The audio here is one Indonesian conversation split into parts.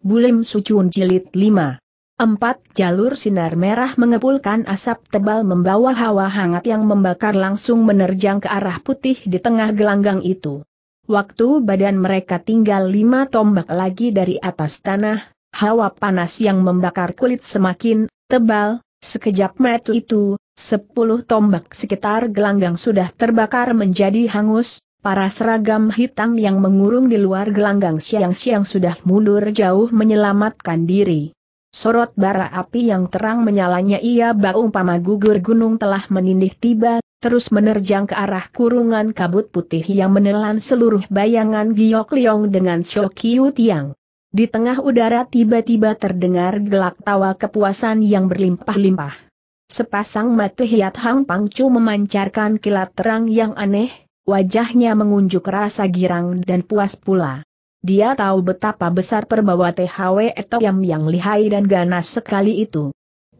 Bulim Sucun Jilid 5. Empat jalur sinar merah mengepulkan asap tebal membawa hawa hangat yang membakar langsung menerjang ke arah putih di tengah gelanggang itu. Waktu badan mereka tinggal lima tombak lagi dari atas tanah, hawa panas yang membakar kulit semakin tebal, sekejap metu itu, sepuluh tombak sekitar gelanggang sudah terbakar menjadi hangus, Para seragam hitam yang mengurung di luar gelanggang siang-siang sudah mundur jauh menyelamatkan diri. Sorot bara api yang terang menyalanya ia bau umpama gugur gunung telah menindih tiba, terus menerjang ke arah kurungan kabut putih yang menelan seluruh bayangan Giok Liong dengan Shokyu Tiang. Di tengah udara tiba-tiba terdengar gelak tawa kepuasan yang berlimpah-limpah. Sepasang mata hiat Hang Pangcu memancarkan kilat terang yang aneh, Wajahnya mengunjuk rasa girang dan puas pula. Dia tahu betapa besar perbawa THW Etoyam yang lihai dan ganas sekali itu.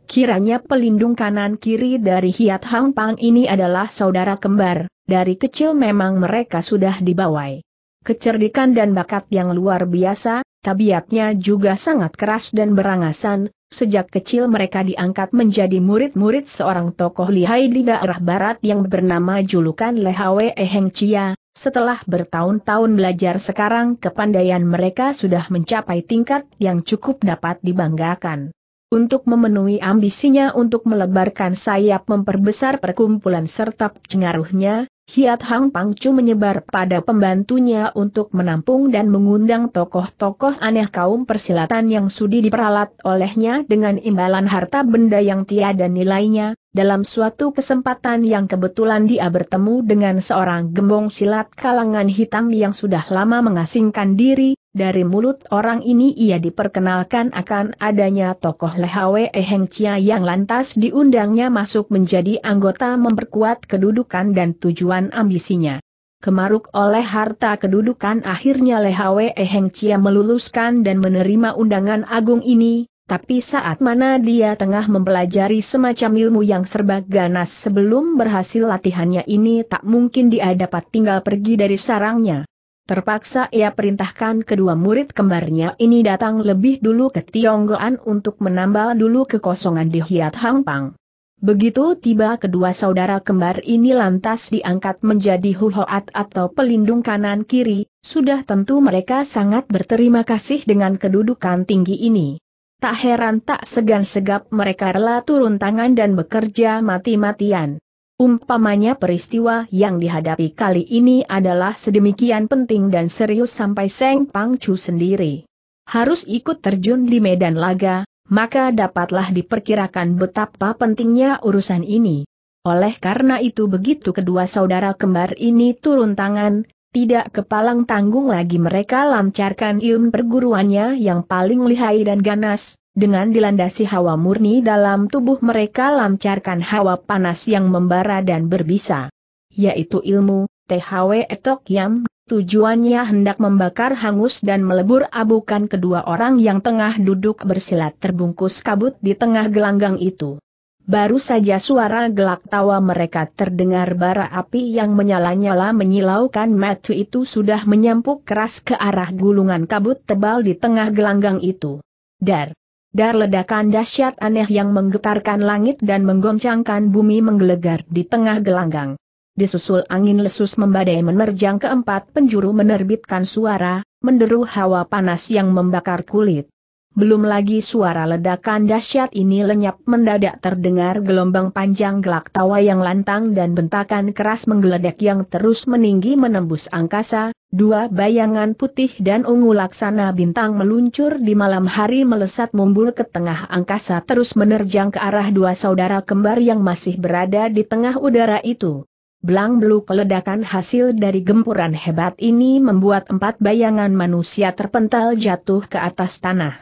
Kiranya pelindung kanan kiri dari Hiat Hang Pang ini adalah saudara kembar, dari kecil memang mereka sudah dibawai. Kecerdikan dan bakat yang luar biasa, tabiatnya juga sangat keras dan berangasan, sejak kecil mereka diangkat menjadi murid-murid seorang tokoh lihai di daerah barat yang bernama julukan Lehawe Eheng Chia, setelah bertahun-tahun belajar sekarang kepandaian mereka sudah mencapai tingkat yang cukup dapat dibanggakan. Untuk memenuhi ambisinya untuk melebarkan sayap memperbesar perkumpulan serta pengaruhnya, Hiat Hang Pangcu menyebar pada pembantunya untuk menampung dan mengundang tokoh-tokoh aneh kaum persilatan yang sudi diperalat olehnya dengan imbalan harta benda yang tiada nilainya, dalam suatu kesempatan yang kebetulan dia bertemu dengan seorang gembong silat kalangan hitam yang sudah lama mengasingkan diri, dari mulut orang ini ia diperkenalkan akan adanya tokoh Lehawe Eheng Chia yang lantas diundangnya masuk menjadi anggota memperkuat kedudukan dan tujuan ambisinya. Kemaruk oleh harta kedudukan akhirnya Lehawe Eheng Chia meluluskan dan menerima undangan agung ini, tapi saat mana dia tengah mempelajari semacam ilmu yang serba ganas sebelum berhasil latihannya ini tak mungkin dia dapat tinggal pergi dari sarangnya. Terpaksa ia perintahkan kedua murid kembarnya ini datang lebih dulu ke Tionggoan untuk menambal dulu kekosongan di Hiat Hangpang. Begitu tiba kedua saudara kembar ini lantas diangkat menjadi huhoat atau pelindung kanan kiri, sudah tentu mereka sangat berterima kasih dengan kedudukan tinggi ini. Tak heran tak segan-segap mereka rela turun tangan dan bekerja mati-matian. Umpamanya peristiwa yang dihadapi kali ini adalah sedemikian penting dan serius sampai Seng Chu sendiri harus ikut terjun di medan laga, maka dapatlah diperkirakan betapa pentingnya urusan ini. Oleh karena itu begitu kedua saudara kembar ini turun tangan, tidak kepalang tanggung lagi mereka lancarkan ilmu perguruannya yang paling lihai dan ganas, dengan dilandasi hawa murni dalam tubuh mereka lancarkan hawa panas yang membara dan berbisa. Yaitu ilmu, THW Etok Yam, tujuannya hendak membakar hangus dan melebur abukan kedua orang yang tengah duduk bersilat terbungkus kabut di tengah gelanggang itu. Baru saja suara gelak tawa mereka terdengar bara api yang menyala-nyala menyilaukan matu itu sudah menyampuk keras ke arah gulungan kabut tebal di tengah gelanggang itu. Dar! Dar ledakan dahsyat aneh yang menggetarkan langit dan menggoncangkan bumi menggelegar di tengah gelanggang. Disusul angin lesus membadai menerjang keempat penjuru menerbitkan suara, menderu hawa panas yang membakar kulit. Belum lagi suara ledakan dahsyat ini lenyap mendadak terdengar gelombang panjang gelak tawa yang lantang dan bentakan keras menggeledek yang terus meninggi menembus angkasa, Dua bayangan putih dan ungu laksana bintang meluncur di malam hari melesat mumbul ke tengah angkasa terus menerjang ke arah dua saudara kembar yang masih berada di tengah udara itu. Belang beluk ledakan hasil dari gempuran hebat ini membuat empat bayangan manusia terpental jatuh ke atas tanah.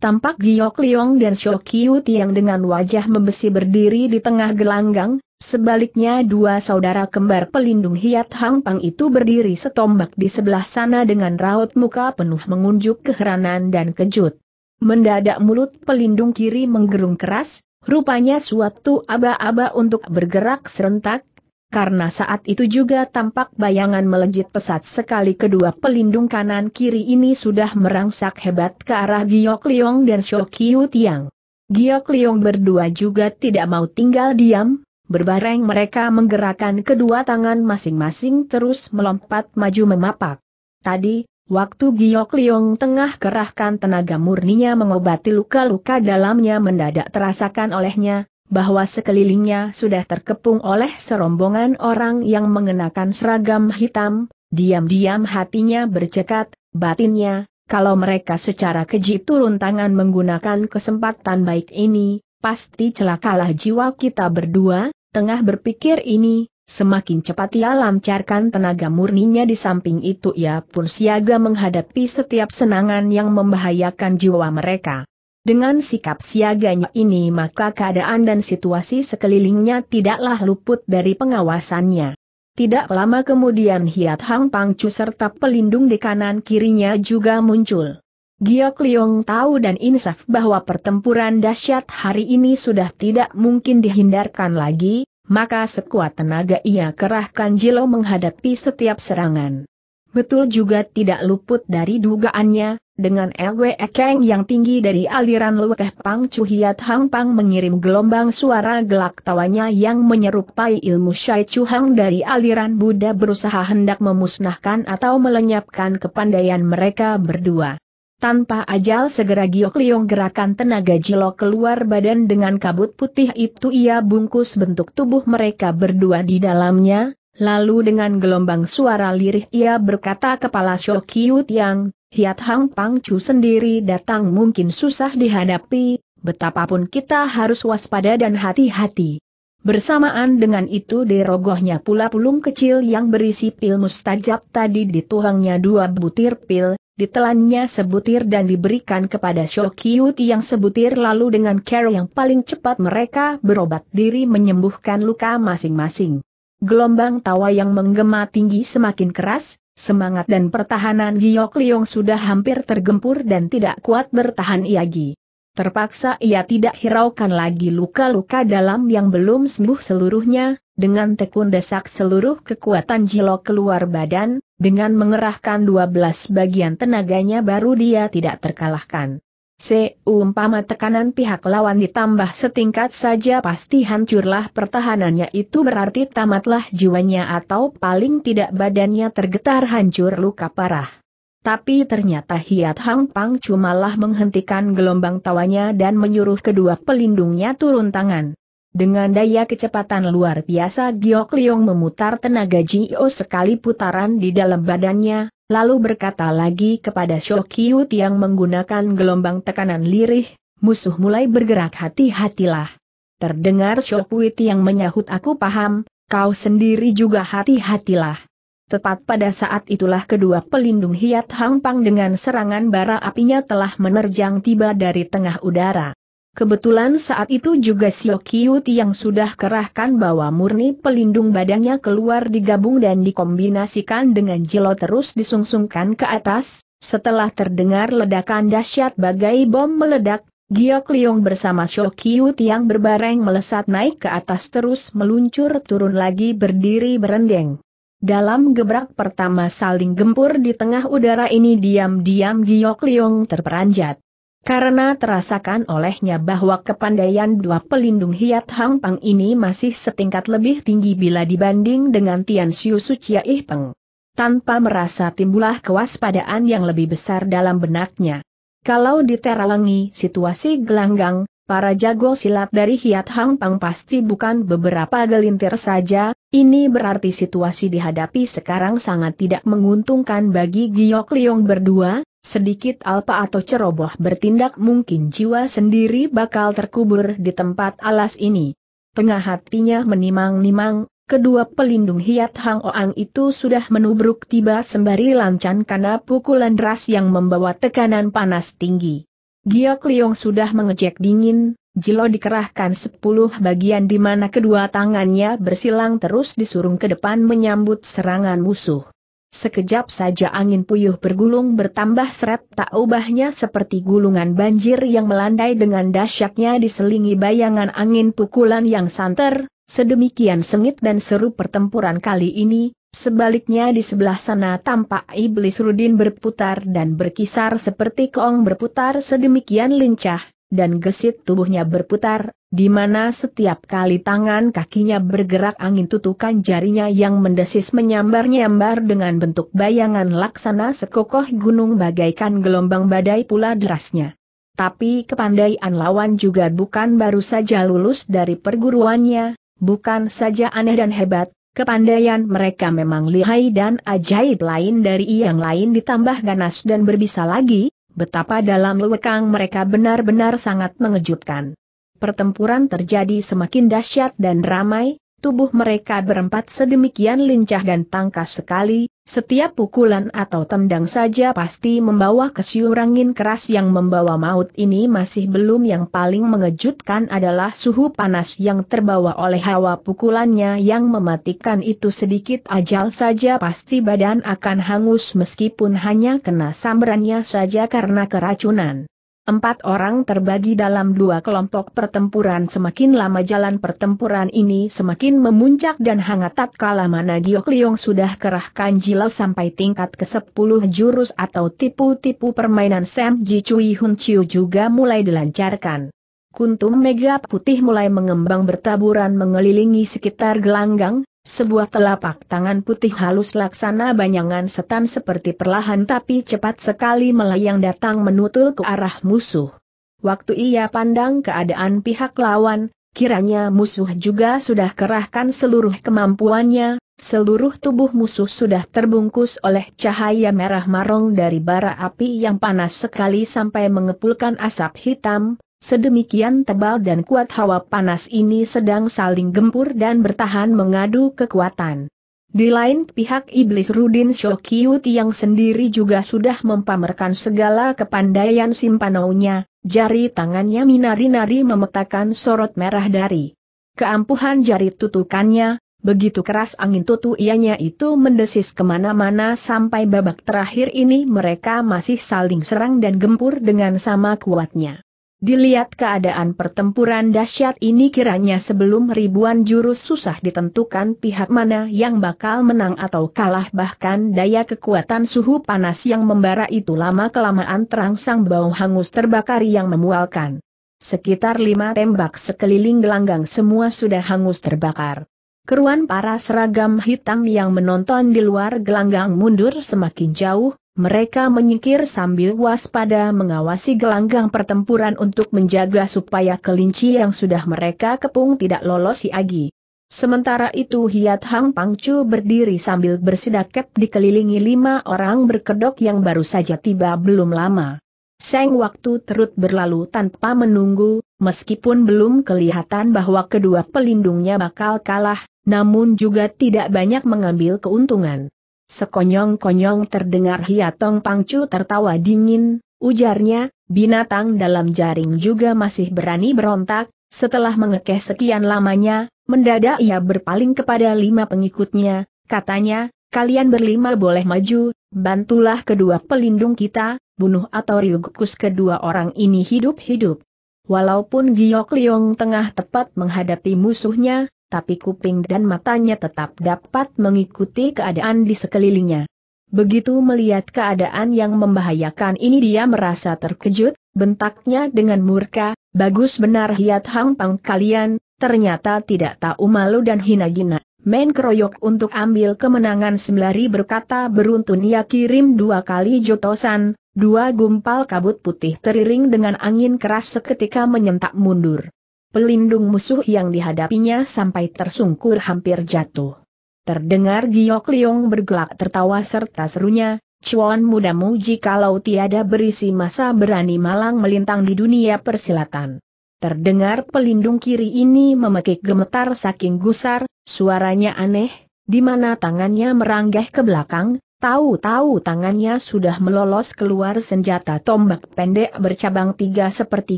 Tampak Giok Liong dan Shokyu yang dengan wajah membesi berdiri di tengah gelanggang, Sebaliknya dua saudara kembar pelindung Hiat Hang Pang itu berdiri setombak di sebelah sana dengan raut muka penuh mengunjuk keheranan dan kejut. Mendadak mulut pelindung kiri menggerung keras, rupanya suatu aba-aba untuk bergerak serentak, karena saat itu juga tampak bayangan melejit pesat sekali kedua pelindung kanan kiri ini sudah merangsak hebat ke arah Giok Liong dan Shokyu Tiang. Giok Liong berdua juga tidak mau tinggal diam, Berbareng mereka menggerakkan kedua tangan masing-masing terus melompat maju memapak. Tadi, waktu Giok Liong tengah kerahkan tenaga murninya mengobati luka-luka dalamnya mendadak terasakan olehnya, bahwa sekelilingnya sudah terkepung oleh serombongan orang yang mengenakan seragam hitam, diam-diam hatinya bercekat, batinnya, kalau mereka secara keji turun tangan menggunakan kesempatan baik ini, pasti celakalah jiwa kita berdua, Tengah berpikir ini, semakin cepat ia lancarkan tenaga murninya di samping itu ia pun siaga menghadapi setiap senangan yang membahayakan jiwa mereka. Dengan sikap siaganya ini maka keadaan dan situasi sekelilingnya tidaklah luput dari pengawasannya. Tidak lama kemudian Hiat Hang Pangcu serta pelindung di kanan kirinya juga muncul. Giok Liong tahu dan insaf bahwa pertempuran dahsyat hari ini sudah tidak mungkin dihindarkan lagi, maka sekuat tenaga ia kerahkan Jilo menghadapi setiap serangan. Betul juga tidak luput dari dugaannya, dengan LWE Ekeng yang tinggi dari aliran Lukeh Pang Cuhiat Hang Pang mengirim gelombang suara gelak tawanya yang menyerupai ilmu Syai Cuhang dari aliran Buddha berusaha hendak memusnahkan atau melenyapkan kepandaian mereka berdua. Tanpa ajal segera Giok Liong gerakan tenaga jilok keluar badan dengan kabut putih itu ia bungkus bentuk tubuh mereka berdua di dalamnya, lalu dengan gelombang suara lirih ia berkata kepala Shokyu Tiang, Hiat Hang Pang Chu sendiri datang mungkin susah dihadapi, betapapun kita harus waspada dan hati-hati. Bersamaan dengan itu dirogohnya pula pulung kecil yang berisi pil mustajab tadi di dua butir pil, ditelannya sebutir dan diberikan kepada Shokyut yang sebutir lalu dengan cara yang paling cepat mereka berobat diri menyembuhkan luka masing-masing. Gelombang tawa yang menggema tinggi semakin keras, semangat dan pertahanan Giok Liong sudah hampir tergempur dan tidak kuat bertahan Iagi. Terpaksa ia tidak hiraukan lagi luka-luka dalam yang belum sembuh seluruhnya, dengan tekun desak seluruh kekuatan Jilo keluar badan, dengan mengerahkan 12 bagian tenaganya baru dia tidak terkalahkan. Seumpama tekanan pihak lawan ditambah setingkat saja pasti hancurlah pertahanannya itu berarti tamatlah jiwanya atau paling tidak badannya tergetar hancur luka parah. Tapi ternyata Hiat Hang Pang cumalah menghentikan gelombang tawanya dan menyuruh kedua pelindungnya turun tangan. Dengan daya kecepatan luar biasa Giok Liong memutar tenaga Jio sekali putaran di dalam badannya, lalu berkata lagi kepada Shokyut yang menggunakan gelombang tekanan lirih, musuh mulai bergerak hati-hatilah. Terdengar Shokyut yang menyahut aku paham, kau sendiri juga hati-hatilah. Tepat pada saat itulah kedua pelindung Hiat Hang dengan serangan bara apinya telah menerjang tiba dari tengah udara. Kebetulan saat itu juga Sio Kiyuti yang sudah kerahkan bahwa murni pelindung badannya keluar digabung dan dikombinasikan dengan jelo terus disungsungkan ke atas, setelah terdengar ledakan dahsyat bagai bom meledak, Giok Liong bersama Sio Kiyuti yang berbareng melesat naik ke atas terus meluncur turun lagi berdiri berendeng. Dalam gebrak pertama saling gempur di tengah udara ini diam-diam Giok Liong terperanjat. Karena terasakan olehnya bahwa kepandaian dua pelindung Hiat Hang Pang ini masih setingkat lebih tinggi bila dibanding dengan Tian Xiu Sucia Ih Peng. Tanpa merasa timbulah kewaspadaan yang lebih besar dalam benaknya. Kalau diterawangi situasi gelanggang, para jago silat dari Hiat Hang Pang pasti bukan beberapa gelintir saja, ini berarti situasi dihadapi sekarang sangat tidak menguntungkan bagi Giok Liong berdua, Sedikit alpa atau ceroboh bertindak mungkin jiwa sendiri bakal terkubur di tempat alas ini. Tengah hatinya menimang-nimang, kedua pelindung hiat Hang Oang itu sudah menubruk tiba sembari lancan karena pukulan deras yang membawa tekanan panas tinggi. Giok Liong sudah mengejek dingin, Jilo dikerahkan sepuluh bagian di mana kedua tangannya bersilang terus disurung ke depan menyambut serangan musuh. Sekejap saja angin puyuh bergulung bertambah seret tak ubahnya seperti gulungan banjir yang melandai dengan dahsyatnya diselingi bayangan angin pukulan yang santer, sedemikian sengit dan seru pertempuran kali ini, sebaliknya di sebelah sana tampak iblis Rudin berputar dan berkisar seperti keong berputar sedemikian lincah, dan gesit tubuhnya berputar, di mana setiap kali tangan kakinya bergerak angin tutukan jarinya yang mendesis menyambar-nyambar dengan bentuk bayangan laksana sekokoh gunung bagaikan gelombang badai pula derasnya. Tapi kepandaian lawan juga bukan baru saja lulus dari perguruannya, bukan saja aneh dan hebat, kepandaian mereka memang lihai dan ajaib lain dari yang lain ditambah ganas dan berbisa lagi, Betapa dalam lewekang mereka benar-benar sangat mengejutkan. Pertempuran terjadi semakin dahsyat dan ramai, tubuh mereka berempat sedemikian lincah dan tangkas sekali, setiap pukulan atau tendang saja pasti membawa kesiurangin keras yang membawa maut ini masih belum yang paling mengejutkan adalah suhu panas yang terbawa oleh hawa pukulannya yang mematikan itu sedikit ajal saja pasti badan akan hangus meskipun hanya kena sambrannya saja karena keracunan. Empat orang terbagi dalam dua kelompok pertempuran semakin lama jalan pertempuran ini semakin memuncak dan hangat tatkala mana Giok Liong sudah kerahkan jila sampai tingkat ke-10 jurus atau tipu-tipu permainan Sam Ji Cui Hun Chiu juga mulai dilancarkan. Kuntum mega putih mulai mengembang bertaburan mengelilingi sekitar gelanggang, sebuah telapak tangan putih halus laksana banyangan setan seperti perlahan tapi cepat sekali melayang datang menutul ke arah musuh. Waktu ia pandang keadaan pihak lawan, kiranya musuh juga sudah kerahkan seluruh kemampuannya, seluruh tubuh musuh sudah terbungkus oleh cahaya merah marong dari bara api yang panas sekali sampai mengepulkan asap hitam, Sedemikian tebal dan kuat hawa panas ini sedang saling gempur dan bertahan mengadu kekuatan. Di lain pihak iblis Rudin Shokyut yang sendiri juga sudah mempamerkan segala kepandaian simpanaunya, jari tangannya minari-nari memetakan sorot merah dari keampuhan jari tutukannya, begitu keras angin tutu ianya itu mendesis kemana-mana sampai babak terakhir ini mereka masih saling serang dan gempur dengan sama kuatnya. Dilihat keadaan pertempuran dahsyat ini kiranya sebelum ribuan jurus susah ditentukan pihak mana yang bakal menang atau kalah bahkan daya kekuatan suhu panas yang membara itu lama-kelamaan terangsang bau hangus terbakar yang memualkan. Sekitar lima tembak sekeliling gelanggang semua sudah hangus terbakar. Keruan para seragam hitam yang menonton di luar gelanggang mundur semakin jauh, mereka menyingkir sambil waspada mengawasi gelanggang pertempuran untuk menjaga supaya kelinci yang sudah mereka kepung tidak lolos siagi. Sementara itu Hiat Hang Pangcu berdiri sambil bersidaket dikelilingi lima orang berkedok yang baru saja tiba belum lama. Seng waktu terut berlalu tanpa menunggu, meskipun belum kelihatan bahwa kedua pelindungnya bakal kalah, namun juga tidak banyak mengambil keuntungan. Sekonyong-konyong terdengar Hiatong Pangcu tertawa dingin, ujarnya, binatang dalam jaring juga masih berani berontak, setelah mengekeh sekian lamanya, mendadak ia berpaling kepada lima pengikutnya, katanya, kalian berlima boleh maju, bantulah kedua pelindung kita, bunuh atau riugukus kedua orang ini hidup-hidup. Walaupun Giok Liong tengah tepat menghadapi musuhnya, tapi kuping dan matanya tetap dapat mengikuti keadaan di sekelilingnya. Begitu melihat keadaan yang membahayakan ini dia merasa terkejut, bentaknya dengan murka, bagus benar hiat hang kalian, ternyata tidak tahu malu dan hina gina. Main keroyok untuk ambil kemenangan sembari berkata beruntun ia kirim dua kali jotosan, dua gumpal kabut putih teriring dengan angin keras seketika menyentak mundur pelindung musuh yang dihadapinya sampai tersungkur hampir jatuh. Terdengar Giok Liong bergelak tertawa serta serunya, Cuan muji kalau tiada berisi masa berani malang melintang di dunia persilatan. Terdengar pelindung kiri ini memekik gemetar saking gusar, suaranya aneh, di mana tangannya meranggah ke belakang, tahu-tahu tangannya sudah melolos keluar senjata tombak pendek bercabang tiga seperti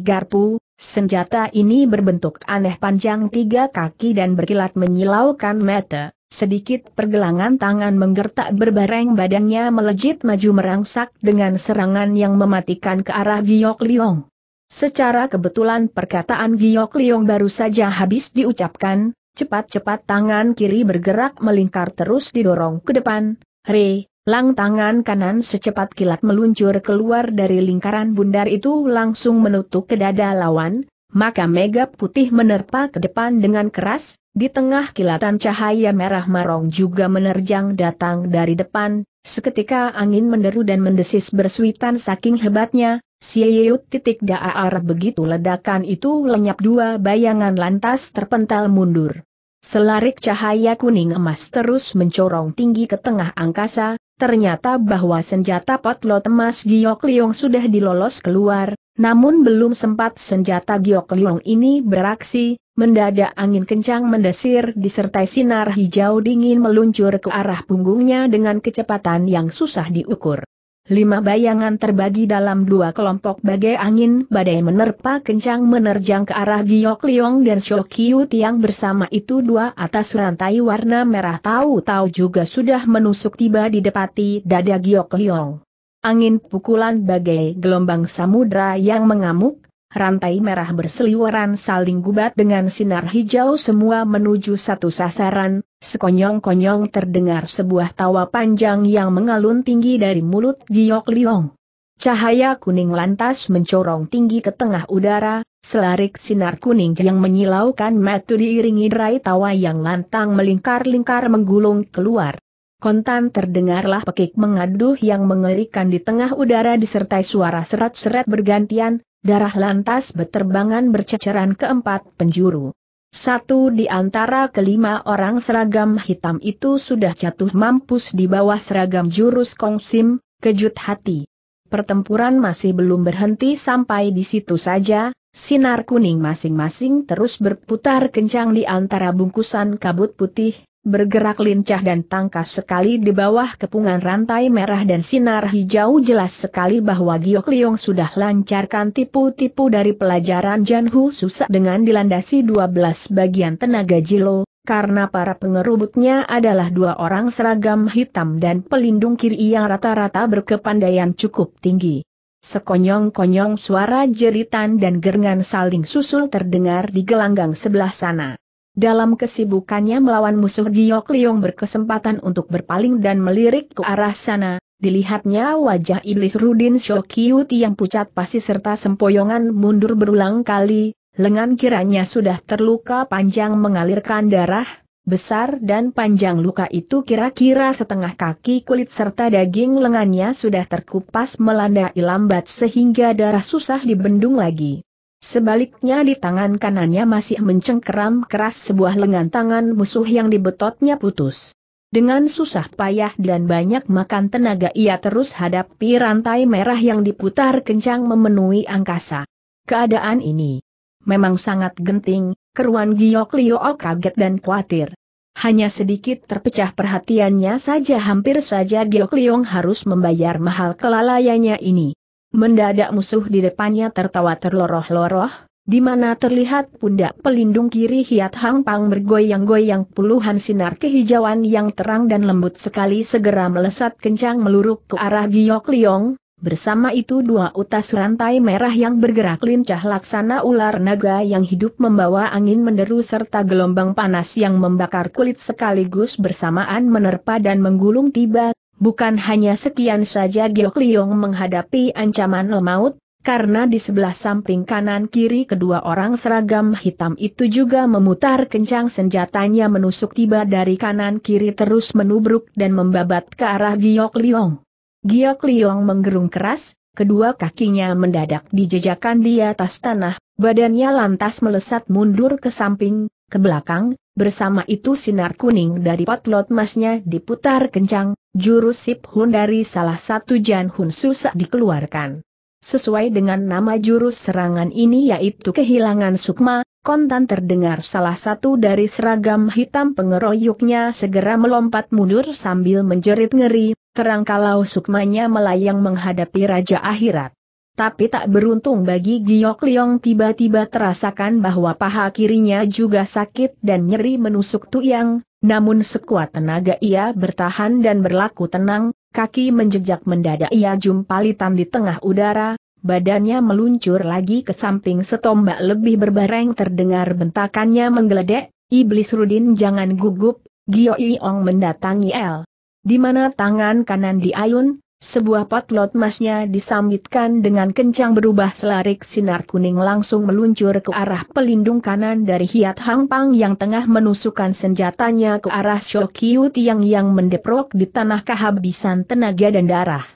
garpu, Senjata ini berbentuk aneh panjang tiga kaki dan berkilat menyilaukan mata. Sedikit pergelangan tangan menggertak berbareng badannya melejit maju merangsak dengan serangan yang mematikan ke arah Giok Liong. Secara kebetulan perkataan Giok Liong baru saja habis diucapkan, cepat-cepat tangan kiri bergerak melingkar terus didorong ke depan, Re, Lang tangan kanan secepat kilat meluncur keluar dari lingkaran bundar itu langsung menutup ke dada lawan, maka mega putih menerpa ke depan dengan keras, di tengah kilatan cahaya merah marong juga menerjang datang dari depan, seketika angin menderu dan mendesis bersuitan saking hebatnya, sieyut titik daar begitu ledakan itu lenyap dua bayangan lantas terpental mundur. Selarik cahaya kuning emas terus mencorong tinggi ke tengah angkasa, ternyata bahwa senjata potlot emas Giok Liong sudah dilolos keluar, namun belum sempat senjata Giok Liong ini beraksi, mendadak angin kencang mendesir disertai sinar hijau dingin meluncur ke arah punggungnya dengan kecepatan yang susah diukur. Lima bayangan terbagi dalam dua kelompok bagai angin badai menerpa kencang menerjang ke arah Giok Liong dan Shokyu Tiang bersama itu dua atas rantai warna merah tahu-tahu juga sudah menusuk tiba di depati dada Giok Liong. Angin pukulan bagai gelombang samudra yang mengamuk, rantai merah berseliweran saling gubat dengan sinar hijau semua menuju satu sasaran, sekonyong-konyong terdengar sebuah tawa panjang yang mengalun tinggi dari mulut Giok Liong. Cahaya kuning lantas mencorong tinggi ke tengah udara, selarik sinar kuning yang menyilaukan metu diiringi derai tawa yang lantang melingkar-lingkar menggulung keluar. Kontan terdengarlah pekik mengaduh yang mengerikan di tengah udara disertai suara serat-serat bergantian, darah lantas berterbangan berceceran ke empat penjuru. Satu di antara kelima orang seragam hitam itu sudah jatuh mampus di bawah seragam jurus Kongsim, kejut hati. Pertempuran masih belum berhenti sampai di situ saja, sinar kuning masing-masing terus berputar kencang di antara bungkusan kabut putih, bergerak lincah dan tangkas sekali di bawah kepungan rantai merah dan sinar hijau jelas sekali bahwa Giok Liong sudah lancarkan tipu-tipu dari pelajaran Jan Hu susah dengan dilandasi 12 bagian tenaga Jilo, karena para pengerubutnya adalah dua orang seragam hitam dan pelindung kiri yang rata-rata berkepandaian cukup tinggi. Sekonyong-konyong suara jeritan dan gerangan saling susul terdengar di gelanggang sebelah sana. Dalam kesibukannya melawan musuh Giok Liong berkesempatan untuk berpaling dan melirik ke arah sana, dilihatnya wajah iblis Rudin Shokyu yang pucat pasti serta sempoyongan mundur berulang kali, lengan kiranya sudah terluka panjang mengalirkan darah, Besar dan panjang luka itu kira-kira setengah kaki kulit serta daging lengannya sudah terkupas melanda ilambat sehingga darah susah dibendung lagi. Sebaliknya di tangan kanannya masih mencengkeram keras sebuah lengan tangan musuh yang dibetotnya putus. Dengan susah payah dan banyak makan tenaga ia terus hadapi rantai merah yang diputar kencang memenuhi angkasa. Keadaan ini memang sangat genting, keruan Giok Liok kaget dan khawatir. Hanya sedikit terpecah perhatiannya saja hampir saja Giok Liong harus membayar mahal kelalaiannya ini. Mendadak musuh di depannya tertawa terloroh-loroh, di mana terlihat pundak pelindung kiri Hiat Hang Pang bergoyang-goyang puluhan sinar kehijauan yang terang dan lembut sekali segera melesat kencang meluruk ke arah Giok Liong, bersama itu dua utas rantai merah yang bergerak lincah laksana ular naga yang hidup membawa angin menderu serta gelombang panas yang membakar kulit sekaligus bersamaan menerpa dan menggulung tiba Bukan hanya sekian saja Giok Liong menghadapi ancaman lemaut, karena di sebelah samping kanan kiri kedua orang seragam hitam itu juga memutar kencang senjatanya menusuk tiba dari kanan kiri terus menubruk dan membabat ke arah Giok Liong. Giok Liong menggerung keras, kedua kakinya mendadak dijejakan di atas tanah, badannya lantas melesat mundur ke samping, ke belakang, Bersama itu sinar kuning dari potlot emasnya diputar kencang, jurus Sip Hun dari salah satu Jan Hun susah dikeluarkan. Sesuai dengan nama jurus serangan ini yaitu kehilangan sukma, kontan terdengar salah satu dari seragam hitam pengeroyoknya segera melompat mundur sambil menjerit ngeri, terang kalau sukmanya melayang menghadapi Raja Akhirat tapi tak beruntung bagi Giok Liong tiba-tiba terasakan bahwa paha kirinya juga sakit dan nyeri menusuk tu yang, namun sekuat tenaga ia bertahan dan berlaku tenang, kaki menjejak mendadak ia jumpalitan di tengah udara, badannya meluncur lagi ke samping setombak lebih berbareng terdengar bentakannya menggeledek, Iblis Rudin jangan gugup, Giok Liong mendatangi El. Di mana tangan kanan diayun, sebuah potlot emasnya disambitkan dengan kencang berubah selarik sinar kuning langsung meluncur ke arah pelindung kanan dari Hiat Hang Pang yang tengah menusukkan senjatanya ke arah Shokyu Tiang yang mendeprok di tanah kehabisan tenaga dan darah.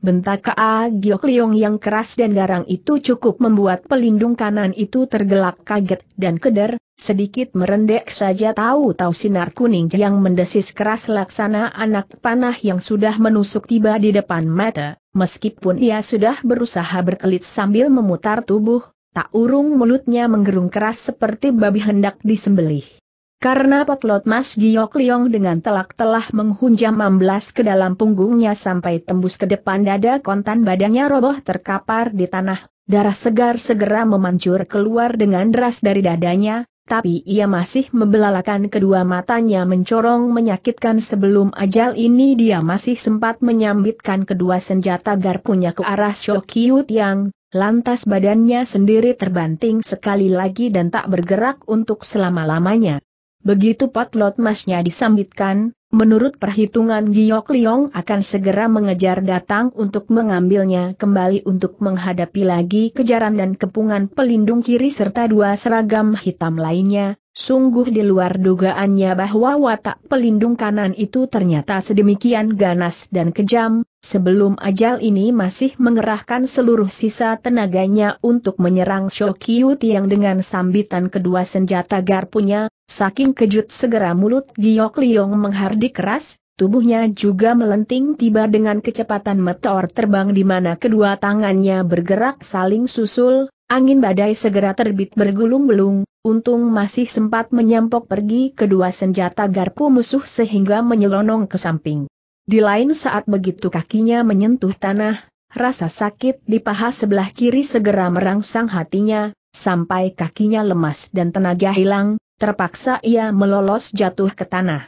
Bentak Ka Giok Liong yang keras dan garang itu cukup membuat pelindung kanan itu tergelak kaget dan keder, Sedikit merendek saja tahu-tahu sinar kuning yang mendesis keras laksana anak panah yang sudah menusuk tiba di depan mata, meskipun ia sudah berusaha berkelit sambil memutar tubuh, tak urung mulutnya menggerung keras seperti babi hendak disembelih. Karena potlot Mas Giok Liong dengan telak telah menghunjam amblas ke dalam punggungnya sampai tembus ke depan dada kontan badannya roboh terkapar di tanah, darah segar segera memancur keluar dengan deras dari dadanya, tapi ia masih membelalakan kedua matanya mencorong menyakitkan sebelum ajal ini dia masih sempat menyambitkan kedua senjata garpunya ke arah Shokyu Tiang, lantas badannya sendiri terbanting sekali lagi dan tak bergerak untuk selama-lamanya. Begitu potlot masnya disambitkan, Menurut perhitungan Giok Liong akan segera mengejar datang untuk mengambilnya kembali untuk menghadapi lagi kejaran dan kepungan pelindung kiri serta dua seragam hitam lainnya, sungguh di luar dugaannya bahwa watak pelindung kanan itu ternyata sedemikian ganas dan kejam, Sebelum ajal ini masih mengerahkan seluruh sisa tenaganya untuk menyerang Shokyu Tiang dengan sambitan kedua senjata garpunya, saking kejut segera mulut Giok Liong menghardik keras, tubuhnya juga melenting tiba dengan kecepatan meteor terbang di mana kedua tangannya bergerak saling susul, angin badai segera terbit bergulung gulung untung masih sempat menyampok pergi kedua senjata garpu musuh sehingga menyelonong ke samping. Di lain saat begitu kakinya menyentuh tanah, rasa sakit di paha sebelah kiri segera merangsang hatinya, sampai kakinya lemas dan tenaga hilang, terpaksa ia melolos jatuh ke tanah.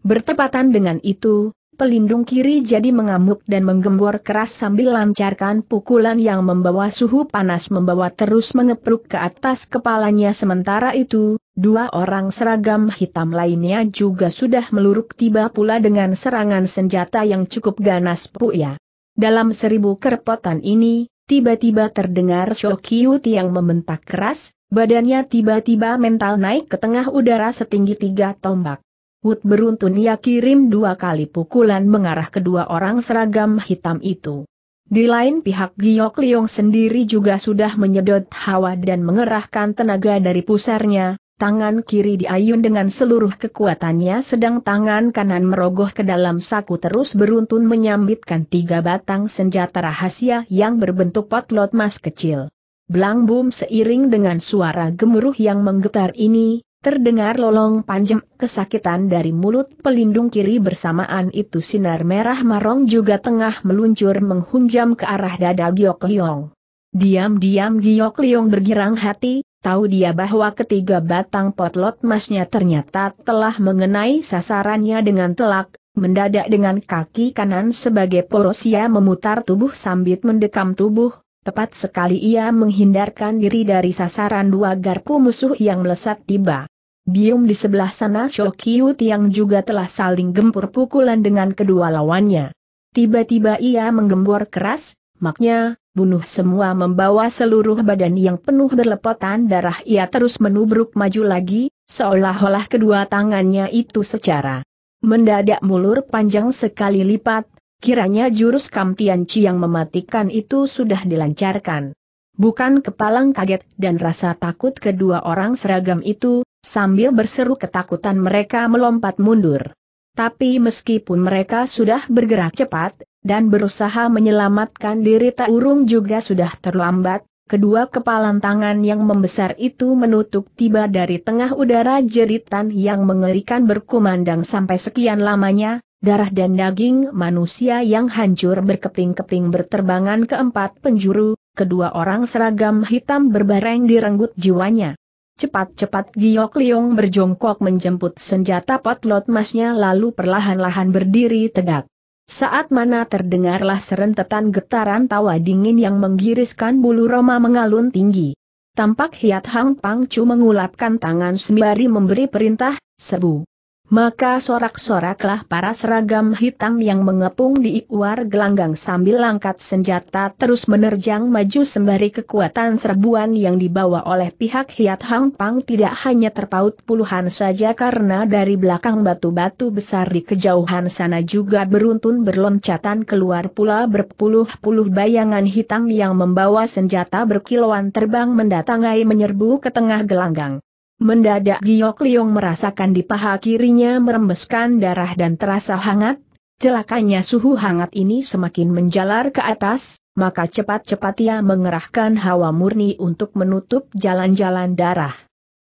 Bertepatan dengan itu, pelindung kiri jadi mengamuk dan menggembor keras sambil lancarkan pukulan yang membawa suhu panas membawa terus mengepruk ke atas kepalanya sementara itu, dua orang seragam hitam lainnya juga sudah meluruk tiba pula dengan serangan senjata yang cukup ganas puya. Dalam seribu kerepotan ini, tiba-tiba terdengar Shokyut yang membentak keras, badannya tiba-tiba mental naik ke tengah udara setinggi tiga tombak. Wood beruntun ia kirim dua kali pukulan mengarah kedua orang seragam hitam itu. Di lain pihak Giok Liong sendiri juga sudah menyedot hawa dan mengerahkan tenaga dari pusarnya, tangan kiri diayun dengan seluruh kekuatannya sedang tangan kanan merogoh ke dalam saku terus beruntun menyambitkan tiga batang senjata rahasia yang berbentuk potlot mas kecil. Blang boom seiring dengan suara gemuruh yang menggetar ini, Terdengar lolong panjang kesakitan dari mulut pelindung kiri bersamaan itu sinar merah marong juga tengah meluncur menghunjam ke arah dada Giok Liong. Diam-diam Giok Liong bergirang hati, tahu dia bahwa ketiga batang potlot emasnya ternyata telah mengenai sasarannya dengan telak, mendadak dengan kaki kanan sebagai polosia memutar tubuh sambil mendekam tubuh, tepat sekali ia menghindarkan diri dari sasaran dua garpu musuh yang melesat tiba. Biung di sebelah sana Shokyu Tiang juga telah saling gempur pukulan dengan kedua lawannya. Tiba-tiba ia menggembor keras, maknya, bunuh semua membawa seluruh badan yang penuh berlepotan darah ia terus menubruk maju lagi, seolah-olah kedua tangannya itu secara mendadak mulur panjang sekali lipat, kiranya jurus Kamtianci yang mematikan itu sudah dilancarkan. Bukan kepalang kaget dan rasa takut kedua orang seragam itu, Sambil berseru ketakutan mereka melompat mundur. Tapi meskipun mereka sudah bergerak cepat, dan berusaha menyelamatkan diri tak urung juga sudah terlambat, kedua kepalan tangan yang membesar itu menutup tiba dari tengah udara jeritan yang mengerikan berkumandang sampai sekian lamanya, darah dan daging manusia yang hancur berkeping-keping berterbangan keempat penjuru, kedua orang seragam hitam berbareng direnggut jiwanya. Cepat-cepat Giok Liong berjongkok menjemput senjata potlot masnya lalu perlahan-lahan berdiri tegak. Saat mana terdengarlah serentetan getaran tawa dingin yang menggiriskan bulu Roma mengalun tinggi. Tampak Hiat Hang Pangcu mengulapkan tangan sembari memberi perintah, sebu. Maka sorak-soraklah para seragam hitam yang mengepung di luar gelanggang sambil angkat senjata terus menerjang maju sembari kekuatan serbuan yang dibawa oleh pihak Hiat Hang Pang tidak hanya terpaut puluhan saja karena dari belakang batu-batu besar di kejauhan sana juga beruntun berloncatan keluar pula berpuluh-puluh bayangan hitam yang membawa senjata berkilauan terbang mendatangai menyerbu ke tengah gelanggang. Mendadak Giok Liong merasakan di paha kirinya merembeskan darah dan terasa hangat, celakanya suhu hangat ini semakin menjalar ke atas, maka cepat-cepat ia mengerahkan hawa murni untuk menutup jalan-jalan darah.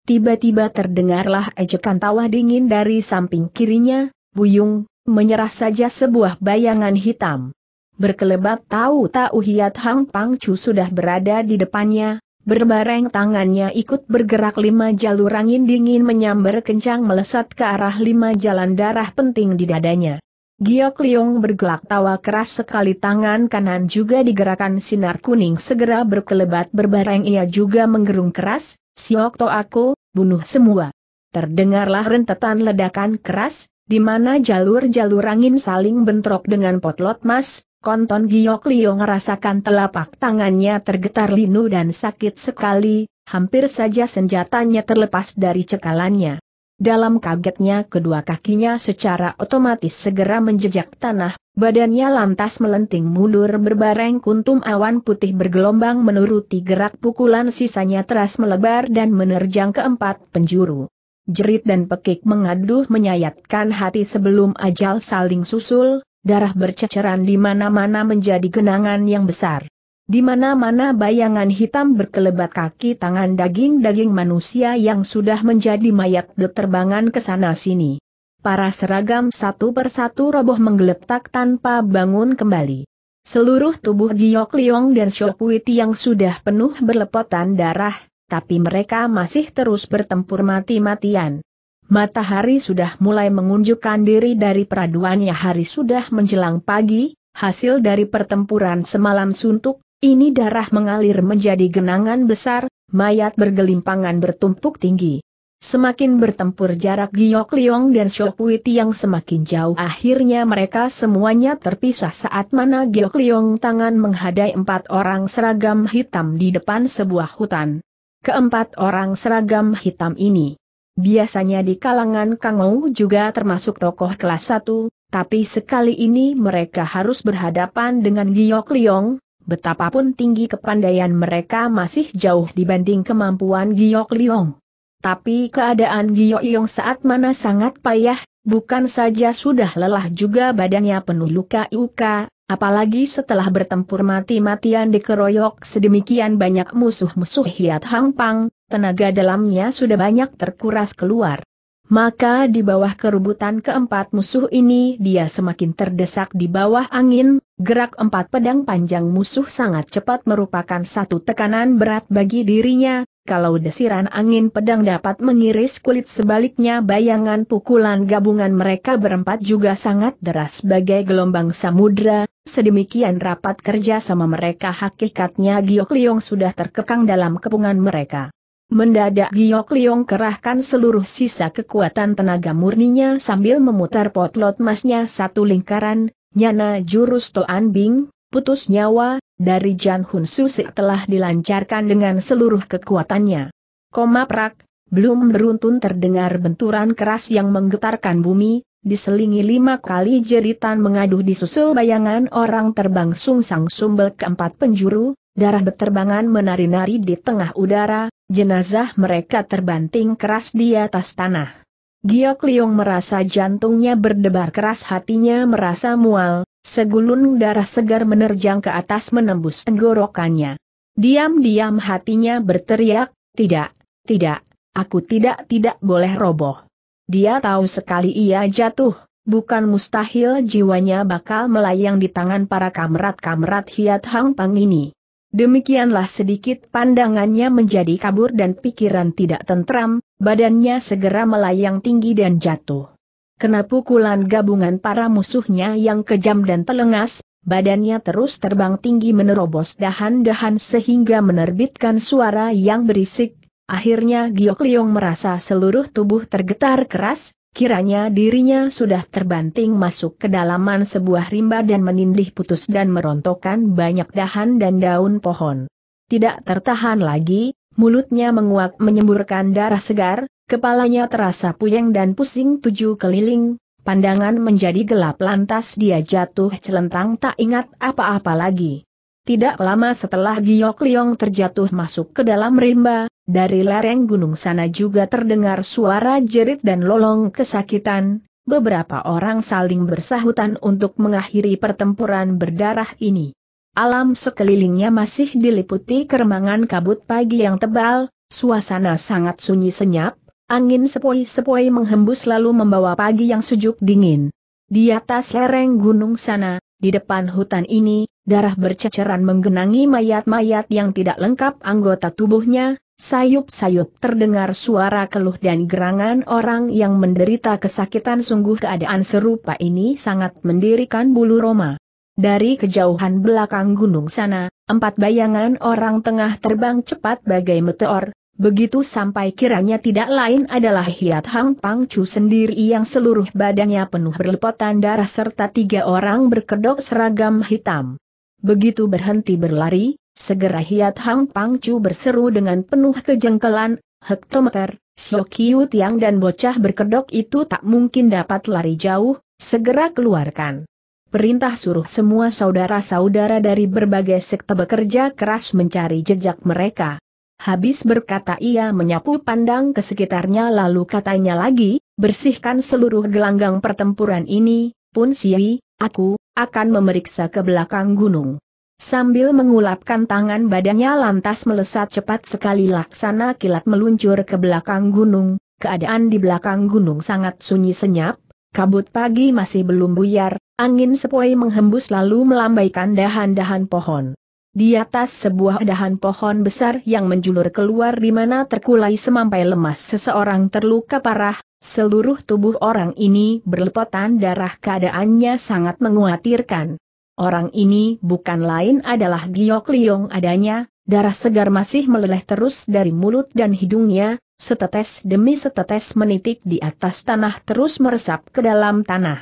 Tiba-tiba terdengarlah ejekan tawa dingin dari samping kirinya, Buyung, menyerah saja sebuah bayangan hitam. Berkelebat tahu-tahu Hiat Hang Pang Chu sudah berada di depannya, Berbareng tangannya ikut bergerak lima jalur angin dingin menyambar kencang melesat ke arah lima jalan darah penting di dadanya. Giok Liong bergelak tawa keras sekali tangan kanan juga digerakkan sinar kuning segera berkelebat berbareng ia juga menggerung keras, Siok to aku, bunuh semua. Terdengarlah rentetan ledakan keras, di mana jalur-jalur angin saling bentrok dengan potlot mas, Konton Giok Lio ngerasakan telapak tangannya tergetar linu dan sakit sekali, hampir saja senjatanya terlepas dari cekalannya. Dalam kagetnya kedua kakinya secara otomatis segera menjejak tanah, badannya lantas melenting mundur berbareng kuntum awan putih bergelombang menuruti gerak pukulan sisanya teras melebar dan menerjang keempat penjuru. Jerit dan pekik mengaduh menyayatkan hati sebelum ajal saling susul, darah berceceran di mana-mana menjadi genangan yang besar. Di mana-mana bayangan hitam berkelebat kaki tangan daging-daging manusia yang sudah menjadi mayat berterbangan ke sana-sini. Para seragam satu persatu roboh menggeletak tanpa bangun kembali. Seluruh tubuh Giok Liong dan Shokuiti yang sudah penuh berlepotan darah, tapi mereka masih terus bertempur mati-matian. Matahari sudah mulai mengunjukkan diri dari peraduannya hari sudah menjelang pagi, hasil dari pertempuran semalam suntuk, ini darah mengalir menjadi genangan besar, mayat bergelimpangan bertumpuk tinggi. Semakin bertempur jarak Giok Liong dan Shokwiti yang semakin jauh akhirnya mereka semuanya terpisah saat mana Giok Liong tangan menghadai empat orang seragam hitam di depan sebuah hutan. Keempat orang seragam hitam ini Biasanya di kalangan Kangou juga termasuk tokoh kelas 1, tapi sekali ini mereka harus berhadapan dengan Giok Liong, betapapun tinggi kepandaian mereka masih jauh dibanding kemampuan Giok Liong. Tapi keadaan Giok Liong saat mana sangat payah, bukan saja sudah lelah juga badannya penuh luka-luka, apalagi setelah bertempur mati-matian dikeroyok sedemikian banyak musuh-musuh Hiat Hang Pang, tenaga dalamnya sudah banyak terkuras keluar. Maka di bawah kerubutan keempat musuh ini dia semakin terdesak di bawah angin, gerak empat pedang panjang musuh sangat cepat merupakan satu tekanan berat bagi dirinya, kalau desiran angin pedang dapat mengiris kulit sebaliknya bayangan pukulan gabungan mereka berempat juga sangat deras sebagai gelombang samudra, sedemikian rapat kerja sama mereka hakikatnya Giok Liong sudah terkekang dalam kepungan mereka. Mendadak Giok Liong kerahkan seluruh sisa kekuatan tenaga murninya sambil memutar potlot emasnya satu lingkaran, nyana jurus Toan Bing, putus nyawa, dari Jan Hun Susi telah dilancarkan dengan seluruh kekuatannya. Koma prak, belum beruntun terdengar benturan keras yang menggetarkan bumi, diselingi lima kali jeritan mengaduh disusul bayangan orang terbang sungsang sumbel keempat penjuru, Darah berterbangan menari-nari di tengah udara, jenazah mereka terbanting keras di atas tanah. Giok Liong merasa jantungnya berdebar keras hatinya merasa mual, segulung darah segar menerjang ke atas menembus tenggorokannya. Diam-diam hatinya berteriak, tidak, tidak, aku tidak-tidak boleh roboh. Dia tahu sekali ia jatuh, bukan mustahil jiwanya bakal melayang di tangan para kamerat-kamerat Hiat Hang Pang ini. Demikianlah sedikit pandangannya menjadi kabur dan pikiran tidak tentram, badannya segera melayang tinggi dan jatuh. Kena pukulan gabungan para musuhnya yang kejam dan telengas, badannya terus terbang tinggi menerobos dahan-dahan sehingga menerbitkan suara yang berisik, akhirnya Giok Liong merasa seluruh tubuh tergetar keras, Kiranya dirinya sudah terbanting masuk kedalaman sebuah rimba dan menindih putus dan merontokkan banyak dahan dan daun pohon. Tidak tertahan lagi, mulutnya menguak menyemburkan darah segar, kepalanya terasa puyeng dan pusing tujuh keliling, pandangan menjadi gelap lantas dia jatuh celentang tak ingat apa-apa lagi. Tidak lama setelah Giok Liong terjatuh masuk ke dalam rimba, dari lereng gunung sana juga terdengar suara jerit dan lolong kesakitan, beberapa orang saling bersahutan untuk mengakhiri pertempuran berdarah ini. Alam sekelilingnya masih diliputi keremangan kabut pagi yang tebal, suasana sangat sunyi senyap, angin sepoi-sepoi menghembus lalu membawa pagi yang sejuk dingin. Di atas lereng gunung sana, di depan hutan ini, darah berceceran menggenangi mayat-mayat yang tidak lengkap anggota tubuhnya, sayup-sayup terdengar suara keluh dan gerangan orang yang menderita kesakitan sungguh keadaan serupa ini sangat mendirikan bulu Roma. Dari kejauhan belakang gunung sana, empat bayangan orang tengah terbang cepat bagai meteor, Begitu sampai kiranya tidak lain adalah Hiat Hang Pang Chu sendiri yang seluruh badannya penuh berlepotan darah serta tiga orang berkedok seragam hitam. Begitu berhenti berlari, segera Hiat Hang Pang Chu berseru dengan penuh kejengkelan, hektometer, Kiu Tiang dan bocah berkedok itu tak mungkin dapat lari jauh, segera keluarkan. Perintah suruh semua saudara-saudara dari berbagai sekte bekerja keras mencari jejak mereka. Habis berkata ia menyapu pandang ke sekitarnya lalu katanya lagi, bersihkan seluruh gelanggang pertempuran ini, Pun Siwi, aku, akan memeriksa ke belakang gunung. Sambil mengulapkan tangan badannya lantas melesat cepat sekali laksana kilat meluncur ke belakang gunung, keadaan di belakang gunung sangat sunyi senyap, kabut pagi masih belum buyar, angin sepoi menghembus lalu melambaikan dahan-dahan pohon. Di atas sebuah dahan pohon besar yang menjulur keluar di mana terkulai semampai lemas seseorang terluka parah, Seluruh tubuh orang ini berlepotan darah keadaannya sangat menguatirkan. Orang ini bukan lain adalah Giok Liong adanya, darah segar masih meleleh terus dari mulut dan hidungnya, setetes demi setetes menitik di atas tanah terus meresap ke dalam tanah.